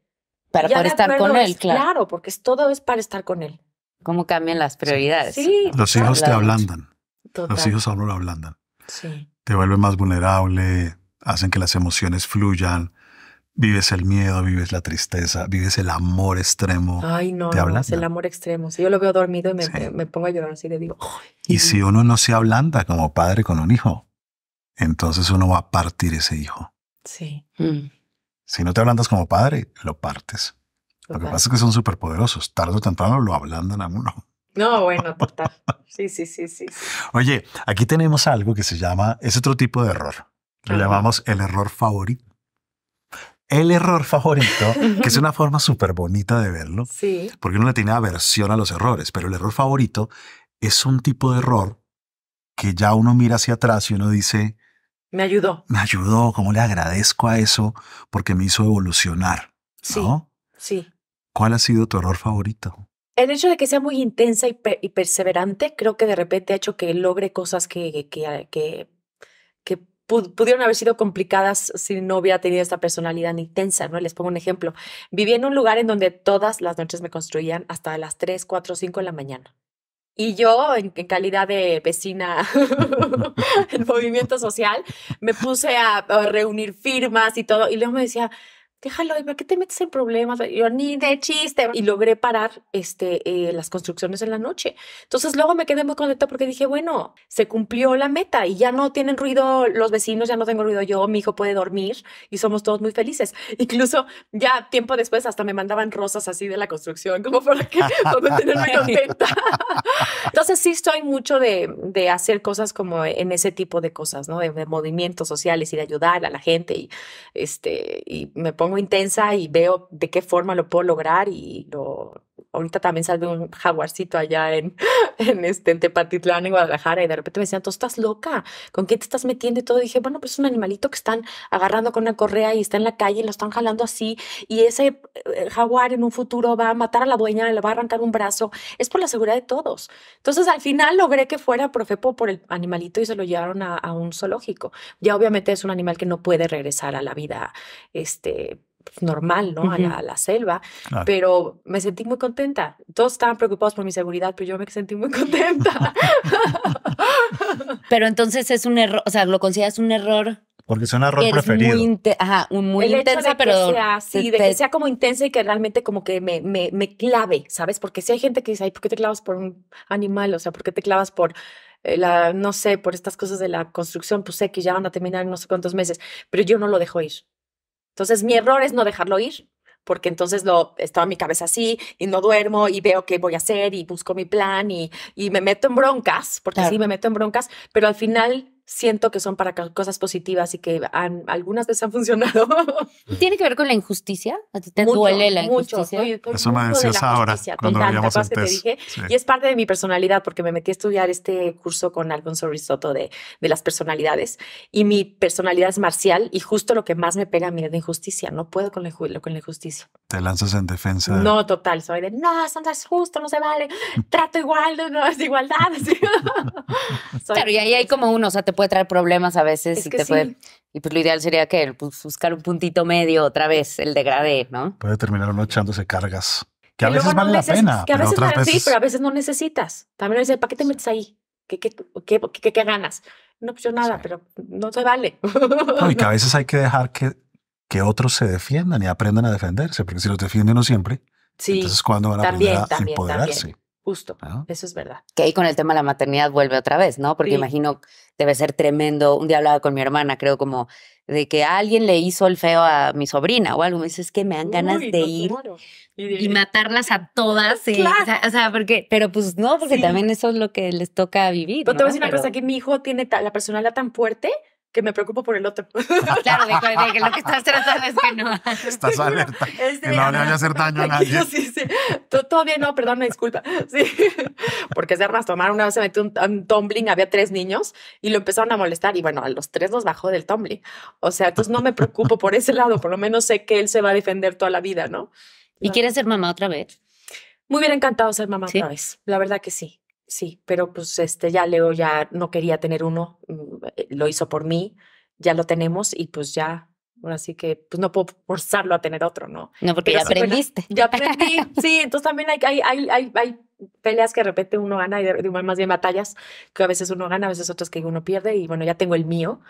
Para poder estar con él, claro. Claro, porque todo es para estar con él cómo cambian las prioridades. los hijos te ablandan. Los hijos a uno lo ablandan. Sí. Te vuelven más vulnerable, hacen que las emociones fluyan. Vives el miedo, vives la tristeza, vives el amor extremo. Ay, no, te no, es el amor extremo. Si yo lo veo dormido y me, pongo a llorar así, le digo. y si uno no se ablanda como padre con un hijo, entonces uno va a partir ese hijo. Sí. Mm. Si no te ablandas como padre, lo partes. Lo que pasa es que son súper poderosos. Tardo o temprano lo ablandan a uno. No, bueno, total. Sí, sí, sí, sí. Oye, aquí tenemos algo que se llama, es otro tipo de error. Lo llamamos el error favorito. El error favorito, que es una forma súper bonita de verlo, sí. porque uno le tiene aversión a los errores, pero el error favorito es un tipo de error que ya uno mira hacia atrás y uno dice... Me ayudó. Me ayudó, ¿cómo le agradezco a eso? Porque me hizo evolucionar. Sí. Sí. ¿Cuál ha sido tu error favorito? El hecho de que sea muy intensa y, perseverante, creo que de repente ha hecho que logre cosas que, que, ah, que, pudieron haber sido complicadas si no hubiera tenido esta personalidad intensa, ¿no? Les pongo un ejemplo. Viví en un lugar en donde todas las noches me construían hasta las 3, 4, 5 de la mañana. Y yo, en, calidad de vecina del movimiento social, me puse a, reunir firmas y todo. Y luego me decía, déjalo, ¿para qué te metes en problemas? Yo ni de chiste. Y logré parar este, eh, las construcciones en la noche. Entonces luego me quedé muy contenta porque dije, bueno, se cumplió la meta y ya no tienen ruido los vecinos, ya no tengo ruido yo, mi hijo puede dormir y somos todos muy felices. Incluso ya tiempo después hasta me mandaban rosas así de la construcción, como para que para tenerme contenta. Entonces sí estoy mucho de, de, hacer cosas como en ese tipo de cosas, ¿no? De, movimientos sociales y de ayudar a la gente y, este, y me pongo intensa y veo de qué forma lo puedo lograr y lo... Ahorita también salve un jaguarcito allá en, este, en Tepatitlán, en Guadalajara, y de repente me decían, tú estás loca, ¿con qué te estás metiendo? Y todo, dije, bueno, pues es un animalito que están agarrando con una correa y está en la calle y lo están jalando así, y ese eh, jaguar en un futuro va a matar a la dueña, le va a arrancar un brazo, es por la seguridad de todos. Entonces, al final logré que fuera Profepo por el animalito y se lo llevaron a, a un zoológico. Ya obviamente es un animal que no puede regresar a la vida este, pues, normal, ¿no? a, la, selva, pero me sentí muy contenta. Todos estaban preocupados por mi seguridad, pero yo me sentí muy contenta. pero entonces es un error, o sea, lo consideras un error porque es un error preferido. Muy Ajá, un muy intensa, pero. sea, sí, de que sea como intensa y que realmente como que me, me, me clave, ¿sabes? Porque si hay gente que dice, ¿por qué te clavas por un animal? O sea, ¿por qué te clavas por eh, la, no sé, por estas cosas de la construcción? Pues sé que ya van a terminar en no sé cuántos meses, pero yo no lo dejo ir. Entonces, mi error es no dejarlo ir, porque entonces lo estaba mi cabeza así y no duermo y veo qué voy a hacer y busco mi plan y, me meto en broncas, porque sí me meto en broncas, pero al final siento que son para cosas positivas y que han, algunas veces han funcionado. ¿Tiene que ver con la injusticia? te duele la injusticia? Mucho, Eso me decías ahora cuando Y es parte de mi personalidad porque me metí a estudiar este curso con Alfonso Risotto de, de las personalidades y mi personalidad es marcial y justo lo que más me pega a mí es la injusticia. No puedo con la, con la injusticia. ¿Te lanzas en defensa? No, total. Soy de, no, santa es justo, no se vale. Trato igual, no es igualdad. claro, y ahí hay como uno, o sea, te puede traer problemas a veces y Y pues lo ideal sería que pues, buscar un puntito medio otra vez, el degradé, ¿no? Puede terminar uno echándose cargas. Que a veces vale la pena. a Sí, pero a veces no necesitas. También dice, ¿para qué te metes ahí? ¿Qué, qué, qué, ganas? No, pues yo nada, pero no te vale. y que a veces hay que dejar que, que otros se defiendan y aprendan a defenderse, porque si los defiende uno siempre, sí, entonces cuando van a aprender a empoderarse. Justo, ah. eso es verdad. Que ahí con el tema de la maternidad vuelve otra vez, ¿no? Porque imagino debe ser tremendo. Un día hablaba con mi hermana, creo como de que alguien le hizo el feo a mi sobrina o algo. Me dice, es que me dan ganas de ir y, matarlas a todas. O, sea, porque, pero pues no, porque también eso es lo que les toca vivir. Pero te voy a decir una cosa, que mi hijo tiene la personalidad tan fuerte que me preocupo por el otro. Claro, de, que lo que estás tratando es que no. Estás alerta. no le vaya a hacer daño a nadie. Todavía no, perdón, disculpa. Sí. Porque armas tomar Una vez se metió un, un, tumbling, había tres niños y lo empezaron a molestar. Y bueno, a los tres los bajó del tumbling. O sea, entonces no me preocupo por ese lado. Por lo menos sé que él se va a defender toda la vida, ¿no? ¿Y quiere quieres ser mamá otra vez? muy bien encantado ser mamá otra vez. La verdad que sí. Sí, pero pues este ya Leo ya no quería tener uno, mm, eh, lo hizo por mí, ya lo tenemos y pues ya, así que pues no puedo forzarlo a tener otro, ¿no? No, porque ya aprendiste. ya aprendí, sí, entonces también hay, hay, hay, hay, peleas que de repente uno gana, y de, más bien batallas que a veces uno gana, a veces otras que uno pierde y bueno, ya tengo el mío.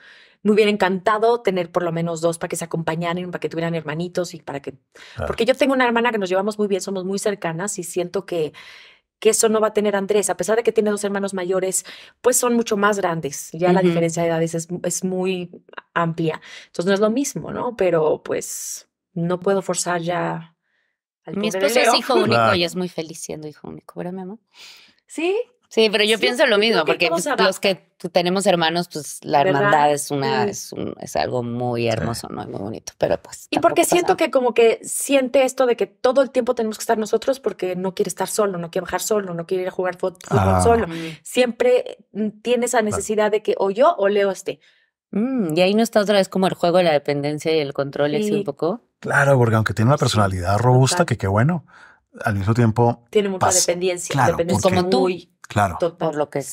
Me hubiera encantado tener por lo menos dos para que se acompañaran, para que tuvieran hermanitos y para que... Porque yo tengo una hermana que nos llevamos muy bien, somos muy cercanas y siento que que eso no va a tener Andrés, a pesar de que tiene dos hermanos mayores, pues son mucho más grandes, ya la diferencia de edades es, muy amplia, entonces no es lo mismo, ¿no? Pero pues no puedo forzar ya al Mi esposo es hijo único y es muy feliz siendo hijo único, ¿verdad, mi amor? Sí, Sí, pero yo pienso lo mismo, porque pues, los que tenemos hermanos, pues la hermandad es una, es, es, algo muy hermoso, ¿no? es muy bonito, pero pues. Y porque siento que como que siente esto de que todo el tiempo tenemos que estar nosotros porque no quiere estar solo, no quiere bajar solo, no quiere ir a jugar ah. fútbol solo. Siempre mm, tiene esa necesidad de que o yo o Leo esté. Mm, y ahí no está otra vez como el juego de la dependencia y el control, y... un poco. Claro, porque aunque tiene una personalidad robusta, que qué bueno, al mismo tiempo. Tiene mucha dependencia, como tú. Muy Claro.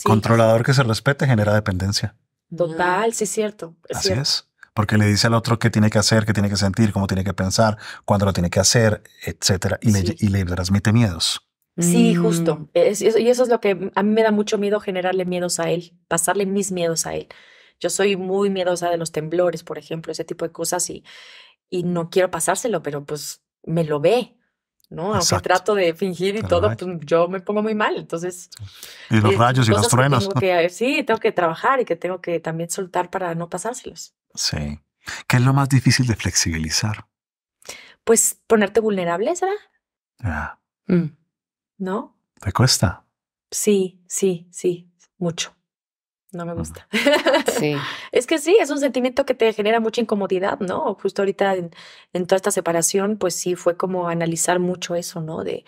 Controlador que se respete genera dependencia. Total, mm. sí, cierto. Así es. Porque le dice al otro qué tiene que hacer, qué tiene que sentir, cómo tiene que pensar, cuándo lo tiene que hacer, etcétera. Y, le, transmite miedos. Sí, mm. justo. y eso es lo que a mí me da mucho miedo, generarle miedos a él, pasarle mis miedos a él. Yo soy muy miedosa de los temblores, por ejemplo, ese tipo de cosas y, y no quiero pasárselo, pero pues me lo ve. ¿no? Aunque trato de fingir y todo, pues yo me pongo muy mal. Entonces. Y los rayos y las truenos. sí, tengo que trabajar y que tengo que también soltar para no pasárselos. Sí. ¿Qué es lo más difícil de flexibilizar? Pues ponerte vulnerable, ¿verdad? Mm. ¿No? ¿Te cuesta? Sí, sí, sí, mucho no me gusta. Sí. es que sí, es un sentimiento que te genera mucha incomodidad, ¿no? Justo ahorita en, toda esta separación, pues sí fue como analizar mucho eso, ¿no? De,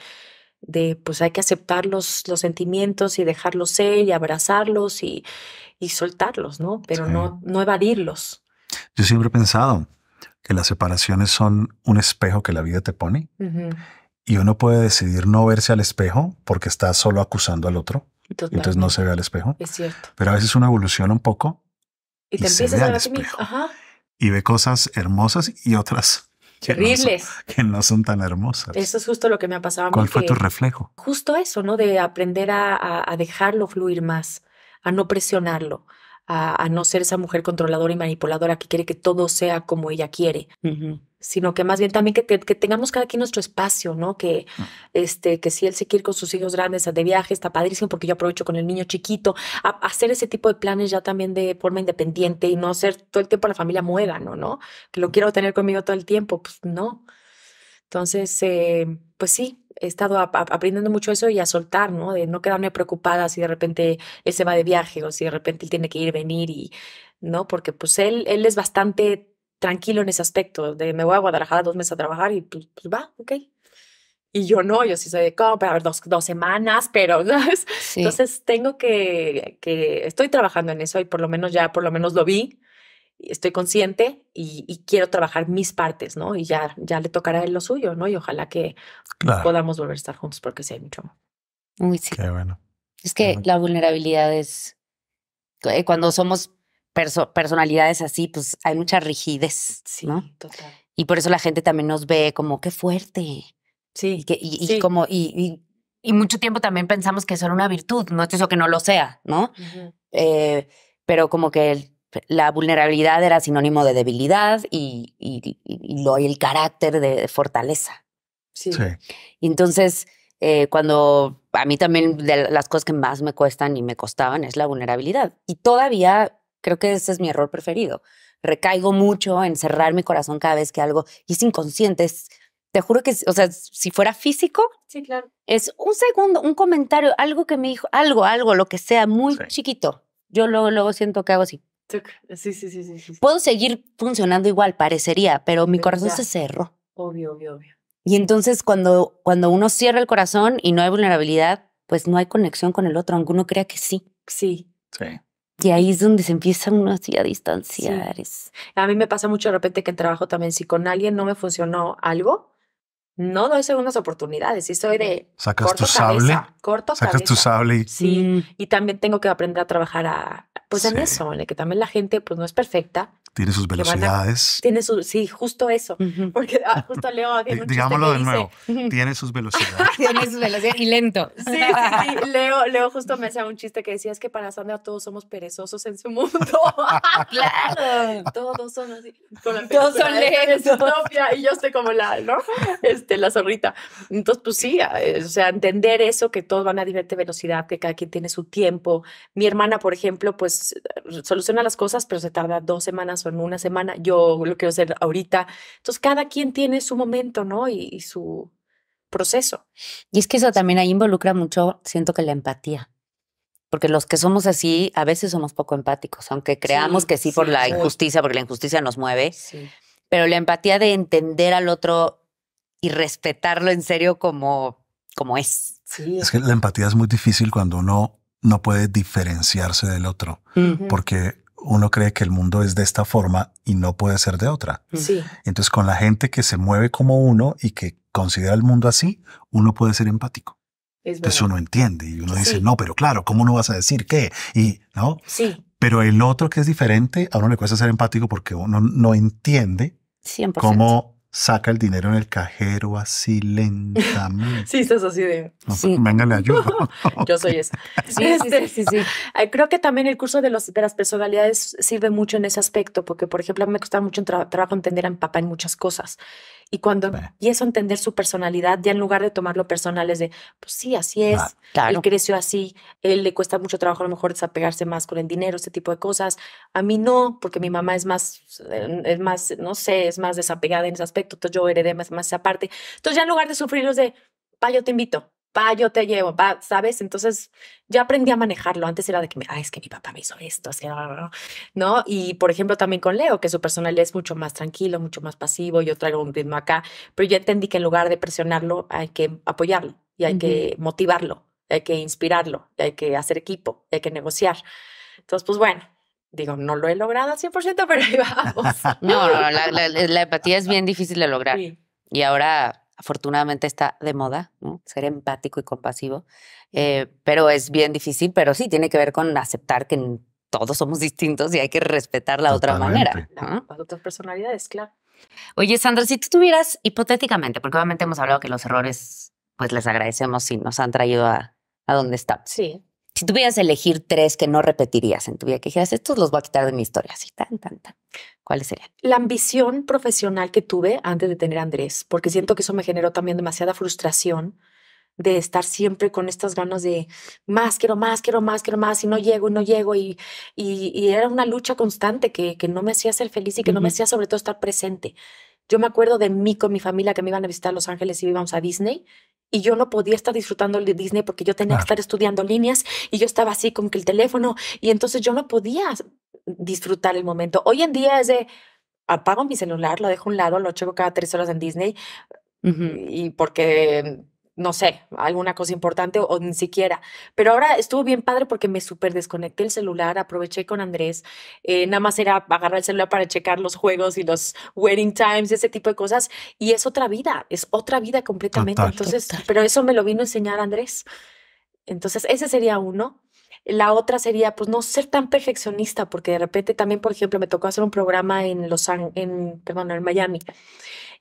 de pues hay que aceptar los, sentimientos y dejarlos ser y abrazarlos y, soltarlos, ¿no? Pero no, no evadirlos. Yo siempre he pensado que las separaciones son un espejo que la vida te pone y uno puede decidir no verse al espejo porque está solo acusando al otro entonces no se ve al espejo. Es cierto. Pero a veces una evolución un poco y, te se ve a al espejo. Y ve cosas hermosas y otras terribles. Que, no son tan hermosas. Eso es justo lo que me ha pasado a mí. ¿Cuál fue tu reflejo? Justo eso, ¿no? De aprender a, dejarlo fluir más, a no presionarlo. A, no ser esa mujer controladora y manipuladora que quiere que todo sea como ella quiere sino que más bien también que, tengamos cada quien nuestro espacio, ¿no? Que, mm. este, que si él se quiere ir con sus hijos grandes de viaje, está padrísimo porque yo aprovecho con el niño chiquito, a, hacer ese tipo de planes ya también de forma independiente y no hacer todo el tiempo la familia muera, ¿no? ¿no? Que lo mm. quiero tener conmigo todo el tiempo, pues no. Entonces, eh, pues sí, he estado aprendiendo mucho eso y a soltar, ¿no? De no quedarme preocupada si de repente él se va de viaje o si de repente él tiene que ir, venir y, ¿no? Porque pues él, él es bastante tranquilo en ese aspecto, de me voy a Guadalajara dos meses a trabajar y pues, pues va, ok. Y yo no, yo sí soy de como ver dos, dos semanas, pero ¿sabes? Entonces tengo que, que, estoy trabajando en eso y por lo menos ya, por lo menos lo vi, estoy consciente y, quiero trabajar mis partes, ¿no? Y ya, ya le tocará él lo suyo, ¿no? Y ojalá que podamos volver a estar juntos porque sí hay mucho Muy Uy, sí. Qué bueno. Es que la vulnerabilidad es, eh, cuando somos personalidades así, pues hay mucha rigidez, sí, ¿no? Total. Y por eso la gente también nos ve como qué fuerte. Sí. Y, que, y, como, y, mucho tiempo también pensamos que eso era una virtud, no es eso que no lo sea, ¿no? Eh, pero como que la vulnerabilidad era sinónimo de debilidad y, y, lo, el carácter de, fortaleza. Sí. entonces, eh, cuando a mí también de las cosas que más me cuestan y me costaban es la vulnerabilidad. Y todavía Creo que ese es mi error preferido. Recaigo mucho en cerrar mi corazón cada vez que algo, y es inconsciente, te juro que, o sea, si fuera físico, sí, claro. es un segundo, un comentario, algo que me dijo, algo, algo, lo que sea, muy chiquito. Yo luego, luego siento que hago así. Sí, sí, sí, sí, Puedo seguir funcionando igual, parecería, pero mi corazón se cerró. Obvio, obvio, obvio. Y entonces cuando, cuando uno cierra el corazón y no hay vulnerabilidad, pues no hay conexión con el otro, aunque uno crea que sí. Sí. Sí. Y ahí es donde se empiezan unos así a distanciar. A mí me pasa mucho de repente que en trabajo también, si con alguien no me funcionó algo, no doy segundas oportunidades. Si soy de. Sacas corto tu cabeza, sable. Corto Sacas tu sable. Sí. Mm. Y también tengo que aprender a trabajar a pues en eso, que también la gente pues no es perfecta. Tiene sus velocidades. tiene su, sí, justo eso. Porque ah, justo Leo. Eh, digámoslo de nuevo. tiene sus velocidades. tiene sus velocidades y lento. Sí, Leo, Leo justo me hacía un chiste que decía: es que para Sandra todos somos perezosos en su mundo. claro. Todos son así. son todos son lentos. Y yo estoy como la, ¿no? Este, la zorrita. Entonces, pues sí, eh, o sea, entender eso, que todos van a divertir velocidad, que cada quien tiene su tiempo. Mi hermana, por ejemplo, pues pues, soluciona las cosas, pero se tarda dos semanas o en una semana. Yo lo quiero hacer ahorita. Entonces, cada quien tiene su momento, ¿no? Y, su proceso. Y es que eso también ahí involucra mucho, siento que la empatía porque los que somos así a veces somos poco empáticos, aunque creamos que sí, por la injusticia, porque la injusticia nos mueve, pero la empatía de entender al otro y respetarlo en serio como, como es. Es que la empatía es muy difícil cuando uno no puede diferenciarse del otro, porque uno cree que el mundo es de esta forma y no puede ser de otra. Sí. Entonces, con la gente que se mueve como uno y que considera el mundo así, uno puede ser empático. Eso Entonces uno entiende y uno dice, no, pero claro, ¿cómo no vas a decir qué? Y no. Sí. Pero el otro que es diferente, a uno le cuesta ser empático porque uno no entiende cómo saca el dinero en el cajero así lentamente. sí, estás así de... Pues, sí. Venga, le ayudo. Yo soy esa. Sí, sí, sí, Creo que también el curso de, los, las personalidades sirve mucho en ese aspecto, porque, por ejemplo, a me costaba mucho trabajo entender a mi papá en muchas cosas. Y cuando y empiezo entender su personalidad, ya en lugar de tomarlo personal, es de, pues sí, así ah, es, él creció así, él le cuesta mucho trabajo a lo mejor desapegarse más con el dinero, ese tipo de cosas. A mí no, porque mi mamá es más, eh, es más, no sé, es más desapegada en ese aspecto, entonces yo heredé más, más esa parte. Entonces ya en lugar de sufrirlos de, pa, yo te invito, pa, yo te llevo, pa, ¿sabes? Entonces ya aprendí a manejarlo. Antes era de que, me, es que mi papá me hizo esto, así, ¿no? Y por ejemplo, también con Leo, que su personalidad es mucho más tranquilo, mucho más pasivo, yo traigo un ritmo acá, pero yo entendí que en lugar de presionarlo, hay que apoyarlo y hay que motivarlo, hay que inspirarlo, hay que hacer equipo, hay que negociar. Entonces, pues bueno, digo, no lo he logrado al 100%, pero ahí vamos. no, la, empatía es bien difícil de lograr. Y ahora afortunadamente está de moda, ser empático y compasivo, eh, pero es bien difícil, pero sí tiene que ver con aceptar que todos somos distintos y hay que respetar la otra manera. Las otras personalidades, claro. Oye, Sandra, si tú tuvieras hipotéticamente, porque obviamente hemos hablado que los errores, pues les agradecemos y nos han traído a, a donde está. Sí. Si tuvieras elegir tres que no repetirías en tu vida, que dijeras, estos los voy a quitar de mi historia, así, tan, tan, tan, ¿cuáles serían? La ambición profesional que tuve antes de tener a Andrés, porque siento que eso me generó también demasiada frustración de estar siempre con estas ganas de más, quiero más, quiero más, quiero más, y no llego, y no llego, y, era una lucha constante que, no me hacía ser feliz y que no me hacía sobre todo estar presente. Yo me acuerdo de mí con mi familia que me iban a visitar a Los Ángeles y íbamos a Disney y yo no podía estar disfrutando de Disney porque yo tenía que estar estudiando líneas y yo estaba así como que el teléfono y entonces yo no podía disfrutar el momento. Hoy en día es de apago mi celular, lo dejo a un lado, lo checo cada tres horas en Disney y porque no sé, alguna cosa importante o, ni siquiera. Pero ahora estuvo bien padre porque me súper desconecté el celular, aproveché con Andrés, eh, nada más era agarrar el celular para checar los juegos y los wedding times, ese tipo de cosas. Y es otra vida, es otra vida completamente. Entonces, pero eso me lo vino a enseñar Andrés. Entonces, ese sería uno. La otra sería, pues, no ser tan perfeccionista, porque de repente también, por ejemplo, me tocó hacer un programa en Los en, perdón, en Miami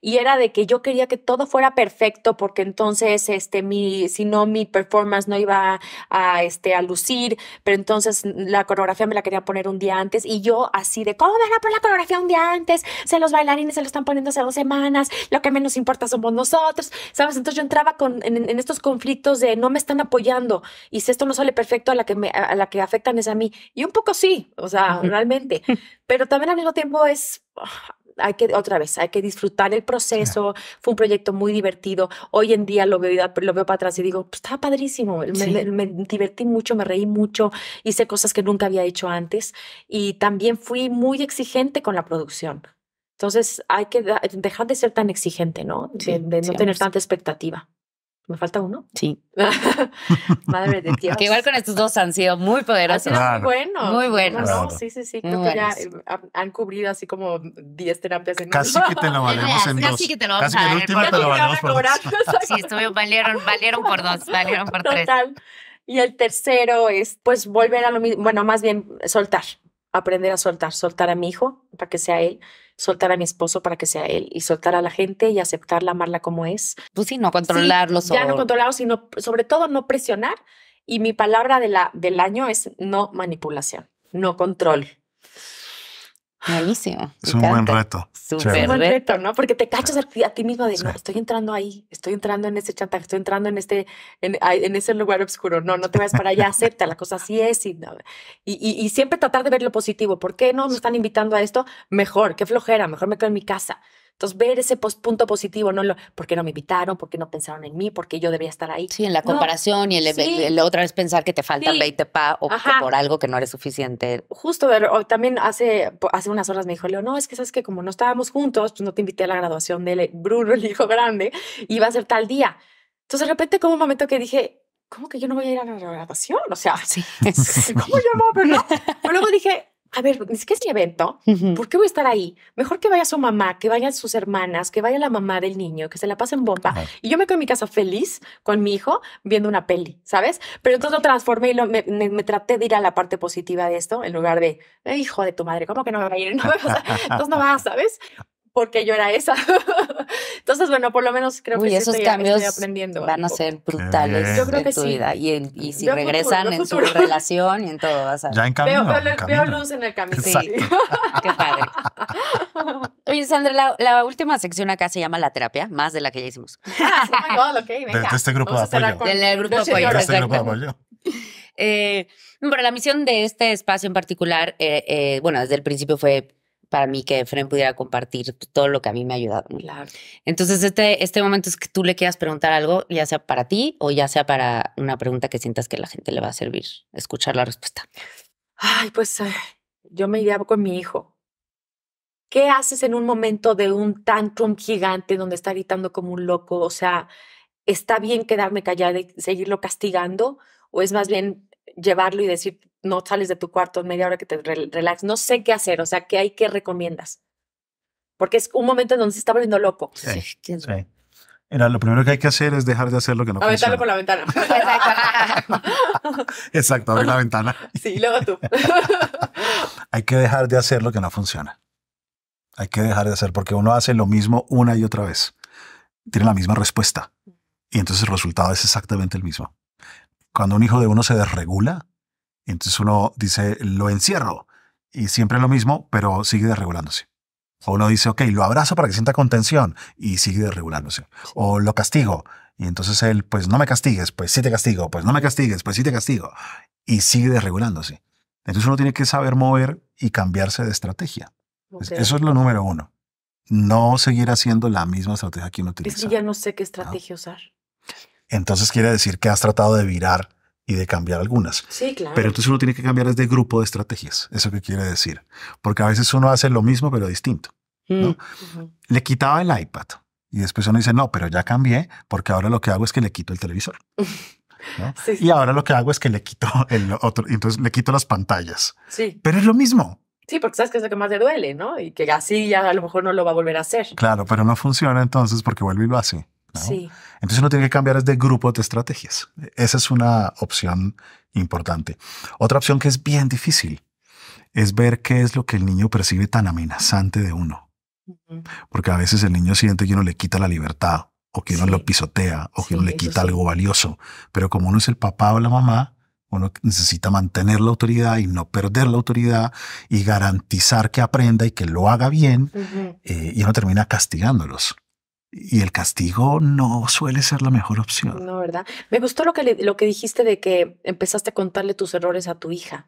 y era de que yo quería que todo fuera perfecto porque entonces, este, mi, si no, mi performance no iba a, este, a lucir, pero entonces la coreografía me la quería poner un día antes y yo así de, ¿cómo van a poner la coreografía un día antes? Se los bailarines se lo están poniendo hace dos semanas, lo que menos importa somos nosotros, ¿sabes? Entonces yo entraba con, en, estos conflictos de no me están apoyando y si esto no sale perfecto a la que, me, a la que afectan es a mí. Y un poco sí, o sea, realmente. Pero también al mismo tiempo es ah, hay que, otra vez, hay que disfrutar el proceso. Fue un proyecto muy divertido. Hoy en día lo veo, lo veo para atrás y digo, está pues, estaba padrísimo. Me, divertí mucho, me reí mucho, hice cosas que nunca había hecho antes. Y también fui muy exigente con la producción. Entonces hay que dejar de ser tan exigente, ¿no? De, no tener tanta expectativa. ¿Me falta uno? Sí. Madre de Dios. Que igual con estos dos han sido muy poderosos. Muy buenos. Muy buenos. sí, sí, sí. Creo que ya eh, han cubrido así como 10 terapias en Casi que te lo valemos en Casi que te lo vamos Casi Casi que el último te lo valemos por dos. sí, estuvieron, valieron, valieron por dos, valieron por tres. Total. Y el tercero es, pues, volver a lo mismo, bueno, más bien soltar, aprender a soltar, soltar a mi hijo para que sea él soltar a mi esposo para que sea él y soltar a la gente y aceptarla, amarla como es. Pues sí, no controlarlos. ya no controlarlos, sino sobre todo no presionar. Y mi palabra de del año es no manipulación, no control. Buenísimo. Es un buen reto. Es un buen reto, ¿no? Porque te cachas a, ti mismo de, no, estoy entrando ahí, estoy entrando en ese chantaje, estoy entrando en este, en, ese lugar oscuro. No, no te vayas para allá, acepta, la cosa así es. Y, y, y, siempre tratar de ver lo positivo. ¿Por qué no me están invitando a esto? Mejor, qué flojera, mejor me quedo en mi casa. Entonces, ver ese punto positivo, no lo, ¿por qué no me invitaron? ¿Por qué no pensaron en mí? ¿Por qué yo debía estar ahí? Sí, en la comparación y el, otra vez pensar que te falta el 20 pa o por algo que no eres suficiente. Justo, también hace, hace unas horas me dijo, Leo, no, es que sabes que como no estábamos juntos, pues no te invité a la graduación de Bruno, el hijo grande, iba a ser tal día. Entonces, de repente, como un momento que dije, ¿cómo que yo no voy a ir a la graduación? O sea, sí. ¿cómo yo no? pero luego dije, a ver, es que es mi evento, ¿por qué voy a estar ahí? Mejor que vaya su mamá, que vayan sus hermanas, que vaya la mamá del niño, que se la pasen bomba. Y yo me quedo en mi casa feliz con mi hijo viendo una peli, ¿sabes? Pero entonces lo transformé y me, traté de ir a la parte positiva de esto en lugar de, eh, hijo de tu madre, ¿cómo que no me va a ir? No entonces no vas, ¿sabes? porque yo era esa. Entonces, bueno, por lo menos creo que esos estoy, cambios aprendiendo van a ser brutales yo creo que en tu sí. vida. Y, si regresan en su relación y en todo, vas a Ya en camino, veo, veo, luz en el camino. Sí, qué padre. Oye, Sandra, la, última sección acá se llama la terapia, más de la que ya hicimos. Ah, okay, De, este grupo de apoyo. Del grupo de apoyo. De este grupo de este apoyo. Eh, bueno, la misión de este espacio en particular, eh, eh, bueno, desde el principio fue para mí que Fren pudiera compartir todo lo que a mí me ha ayudado. Claro. Entonces, este, este momento es que tú le quieras preguntar algo, ya sea para ti o ya sea para una pregunta que sientas que la gente le va a servir, escuchar la respuesta. Ay, pues eh, yo me iría con mi hijo. ¿Qué haces en un momento de un tantrum gigante donde está gritando como un loco? O sea, ¿está bien quedarme callada y seguirlo castigando? ¿O es más bien llevarlo y decir, no sales de tu cuarto media hora que te relax, no sé qué hacer, o sea, ¿qué hay que recomiendas? Porque es un momento en donde se está volviendo loco. Sí, sí. Mira, lo primero que hay que hacer es dejar de hacer lo que no la ventana. Exacto. Exacto, la ventana. Sí, luego tú. hay que dejar de hacer lo que no funciona. Hay que dejar de hacer porque uno hace lo mismo una y otra vez. Tiene la misma respuesta. Y entonces el resultado es exactamente el mismo. Cuando un hijo de uno se desregula, entonces uno dice, lo encierro y siempre lo mismo, pero sigue desregulándose. O uno dice, ok, lo abrazo para que sienta contención y sigue desregulándose. O lo castigo y entonces él, pues no me castigues, pues sí te castigo, pues no me castigues, pues sí te castigo. Y sigue desregulándose. Entonces uno tiene que saber mover y cambiarse de estrategia. Eso es lo número uno. No seguir haciendo la misma estrategia que uno utiliza. Es que ya no sé qué estrategia usar. Entonces quiere decir que has tratado de virar y de cambiar algunas. Sí, claro. Pero entonces uno tiene que cambiar desde de grupo de estrategias, eso que quiere decir, porque a veces uno hace lo mismo pero distinto. ¿no? Mm, le quitaba el iPad y después uno dice, no, pero ya cambié porque ahora lo que hago es que le quito el televisor. Y ahora lo que hago es que le quito el otro, entonces le quito las pantallas. Sí. Pero es lo mismo. Sí, porque sabes que es lo que más le duele, ¿no? Y que así ya a lo mejor no lo va a volver a hacer. Claro, pero no funciona entonces porque vuelve y lo hace. Entonces uno tiene que cambiar de grupo de estrategias. Esa es una opción importante. Otra opción que es bien difícil es ver qué es lo que el niño percibe tan amenazante de uno. Porque a veces el niño siente que uno le quita la libertad o que uno lo pisotea o que uno le quita algo valioso. Pero como uno es el papá o la mamá, uno necesita mantener la autoridad y no perder la autoridad y garantizar que aprenda y que lo haga bien eh, y uno termina castigándolos y el castigo no suele ser la mejor opción. No, ¿verdad? Me gustó lo que, lo que dijiste de que empezaste a contarle tus errores a tu hija.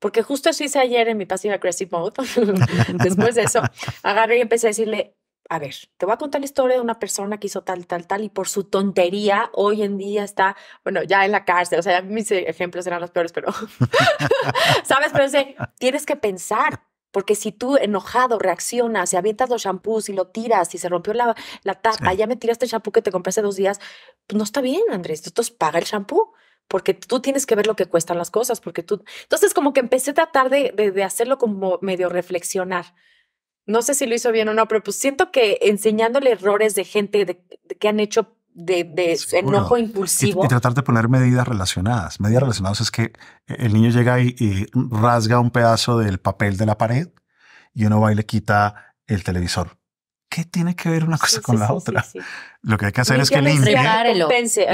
Porque justo eso hice ayer en mi de Crazy Mode. Después de eso, agarré y empecé a decirle, a ver, te voy a contar la historia de una persona que hizo tal, tal, tal, y por su tontería hoy en día está, bueno, ya en la cárcel, o sea, mis ejemplos eran los peores, pero, ¿sabes? Pero ese, tienes que pensar, porque si tú enojado reaccionas y avientas los shampoos y lo tiras y se rompió la, la tapa, ya me tiraste el shampoo que te compré hace dos días, pues no está bien, Andrés. Entonces paga el champú porque tú tienes que ver lo que cuestan las cosas, porque tú... Entonces como que empecé a tratar de, hacerlo como medio reflexionar. No sé si lo hizo bien o no, pero pues siento que enseñándole errores de gente que han hecho de, enojo impulsivo. Y, tratar de poner medidas relacionadas. Medidas relacionadas es que el niño llega y, rasga un pedazo del papel de la pared y uno va y le quita el televisor. ¿Qué tiene que ver una cosa con la otra? Lo que hay que hacer es que le Que compense,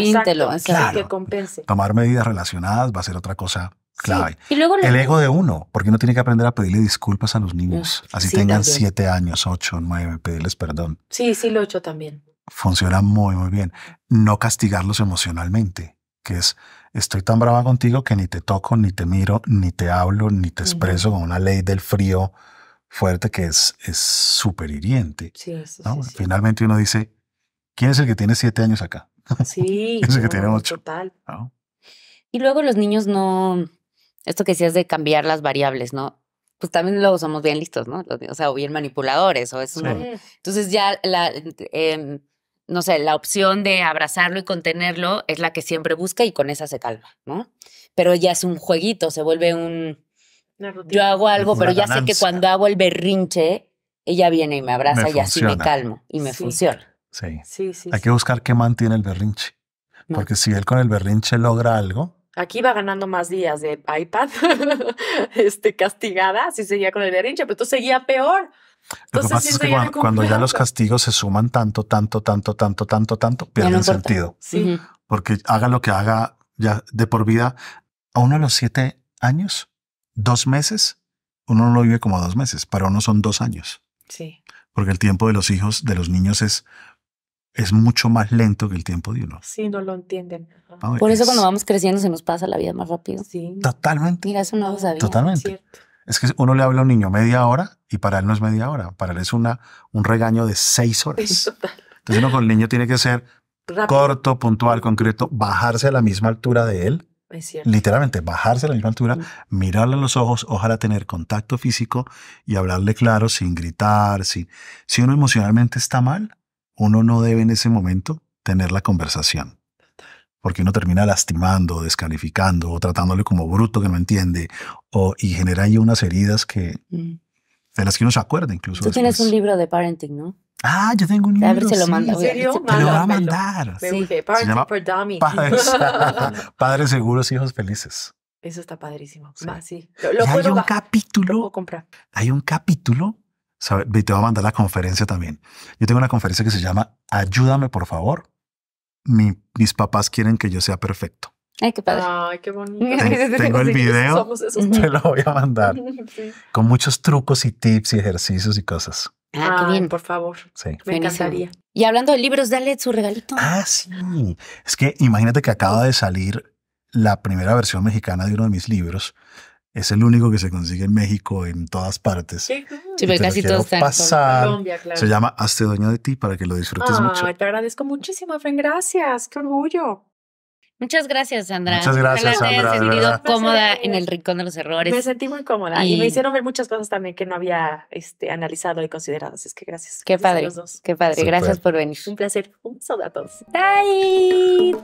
que compense. Tomar medidas relacionadas va a ser otra cosa clave. Y luego el ego de uno, porque uno tiene que aprender a pedirle disculpas a los niños, mm, así tengan siete años, ocho, nueve, pedirles perdón. Sí, sí, lo he hecho también funciona muy, muy bien. No castigarlos emocionalmente, que es, estoy tan brava contigo que ni te toco, ni te miro, ni te hablo, ni te expreso con una ley del frío fuerte que es súper hiriente. Sí, eso, Finalmente uno dice, ¿quién es el que tiene siete años acá? Sí, es tiene Y luego los niños no, esto que decías de cambiar las variables, ¿no? Pues también luego somos bien listos, ¿no? O sea, o bien manipuladores, o eso. Entonces ya la... Em, no sé, la opción de abrazarlo y contenerlo es la que siempre busca y con esa se calma, ¿no? Pero ya es un jueguito, se vuelve un... Yo hago algo, pero ya sé que cuando hago el berrinche, ella viene y me abraza y así me calmo y me funciona. Sí. Sí, sí. Hay que buscar qué mantiene el berrinche. Porque si él con el berrinche logra algo, aquí va ganando más días de iPad, este, castigada, si seguía con el berrinche, pero entonces seguía peor. Lo que pasa es que cuando, ya los castigos se suman tanto, tanto, tanto, tanto, tanto, tanto, pierden sentido. Sí. Porque haga lo que haga ya de por vida, a uno a los siete años, dos meses, uno no lo vive como dos meses, para uno son dos años. Sí. Porque el tiempo de los hijos, de los niños es es mucho más lento que el tiempo de uno. Sí, no lo entienden. Por eso cuando vamos creciendo se nos pasa la vida más rápido. Sí. Totalmente. Mira, eso no lo sabía. Totalmente. Es que uno le habla a un niño media hora y para él no es media hora, para él es una, un regaño de seis horas. Entonces uno con el niño tiene que ser corto, puntual, concreto, bajarse a la misma altura de él. literalmente, bajarse a la misma altura, mirarle a los ojos, ojalá tener contacto físico y hablarle claro sin gritar. Sin... Si uno emocionalmente está mal, uno no debe en ese momento tener la conversación porque uno termina lastimando, descalificando o tratándole como bruto que no entiende o, y genera ahí unas heridas que mm. de las que uno se acuerda incluso. Tú tienes un libro de parenting, ¿no? Ah, yo tengo un libro. A ver, se lo manda. ¿En serio? Te, lo va a mandar. Me Padres, seguros, hijos felices. Eso está padrísimo. Sí. Lo, hay un capítulo. comprar. Hay un capítulo. Te voy a mandar la conferencia también. Yo tengo una conferencia que se llama Ayúdame, por favor mis papás quieren que yo sea perfecto. Ay, qué padre. Ay, qué bonito. tengo el video, te lo voy a mandar. Con muchos trucos y tips y ejercicios y cosas. Ah, qué bien. Por favor. Sí. Me encantaría. Y hablando de libros, dale su regalito. Ah, sí. Es que imagínate que acaba de salir la primera versión mexicana de uno de mis libros es el único que se consigue en México, en todas partes. Sí, pero casi todos están pasar. Colombia, claro. Se llama Hazte Dueño de Ti para que lo disfrutes mucho. Te agradezco muchísimo, Fren. Gracias. Qué orgullo. Muchas gracias, Sandra. Muchas gracias, Sandra. Me cómoda en el rincón de los errores. Me sentí muy cómoda y... me hicieron ver muchas cosas también que no había este, analizado y considerado. Así es que gracias. Qué padre. Qué padre. Gracias por venir. Un placer. Un saludo a todos. Bye.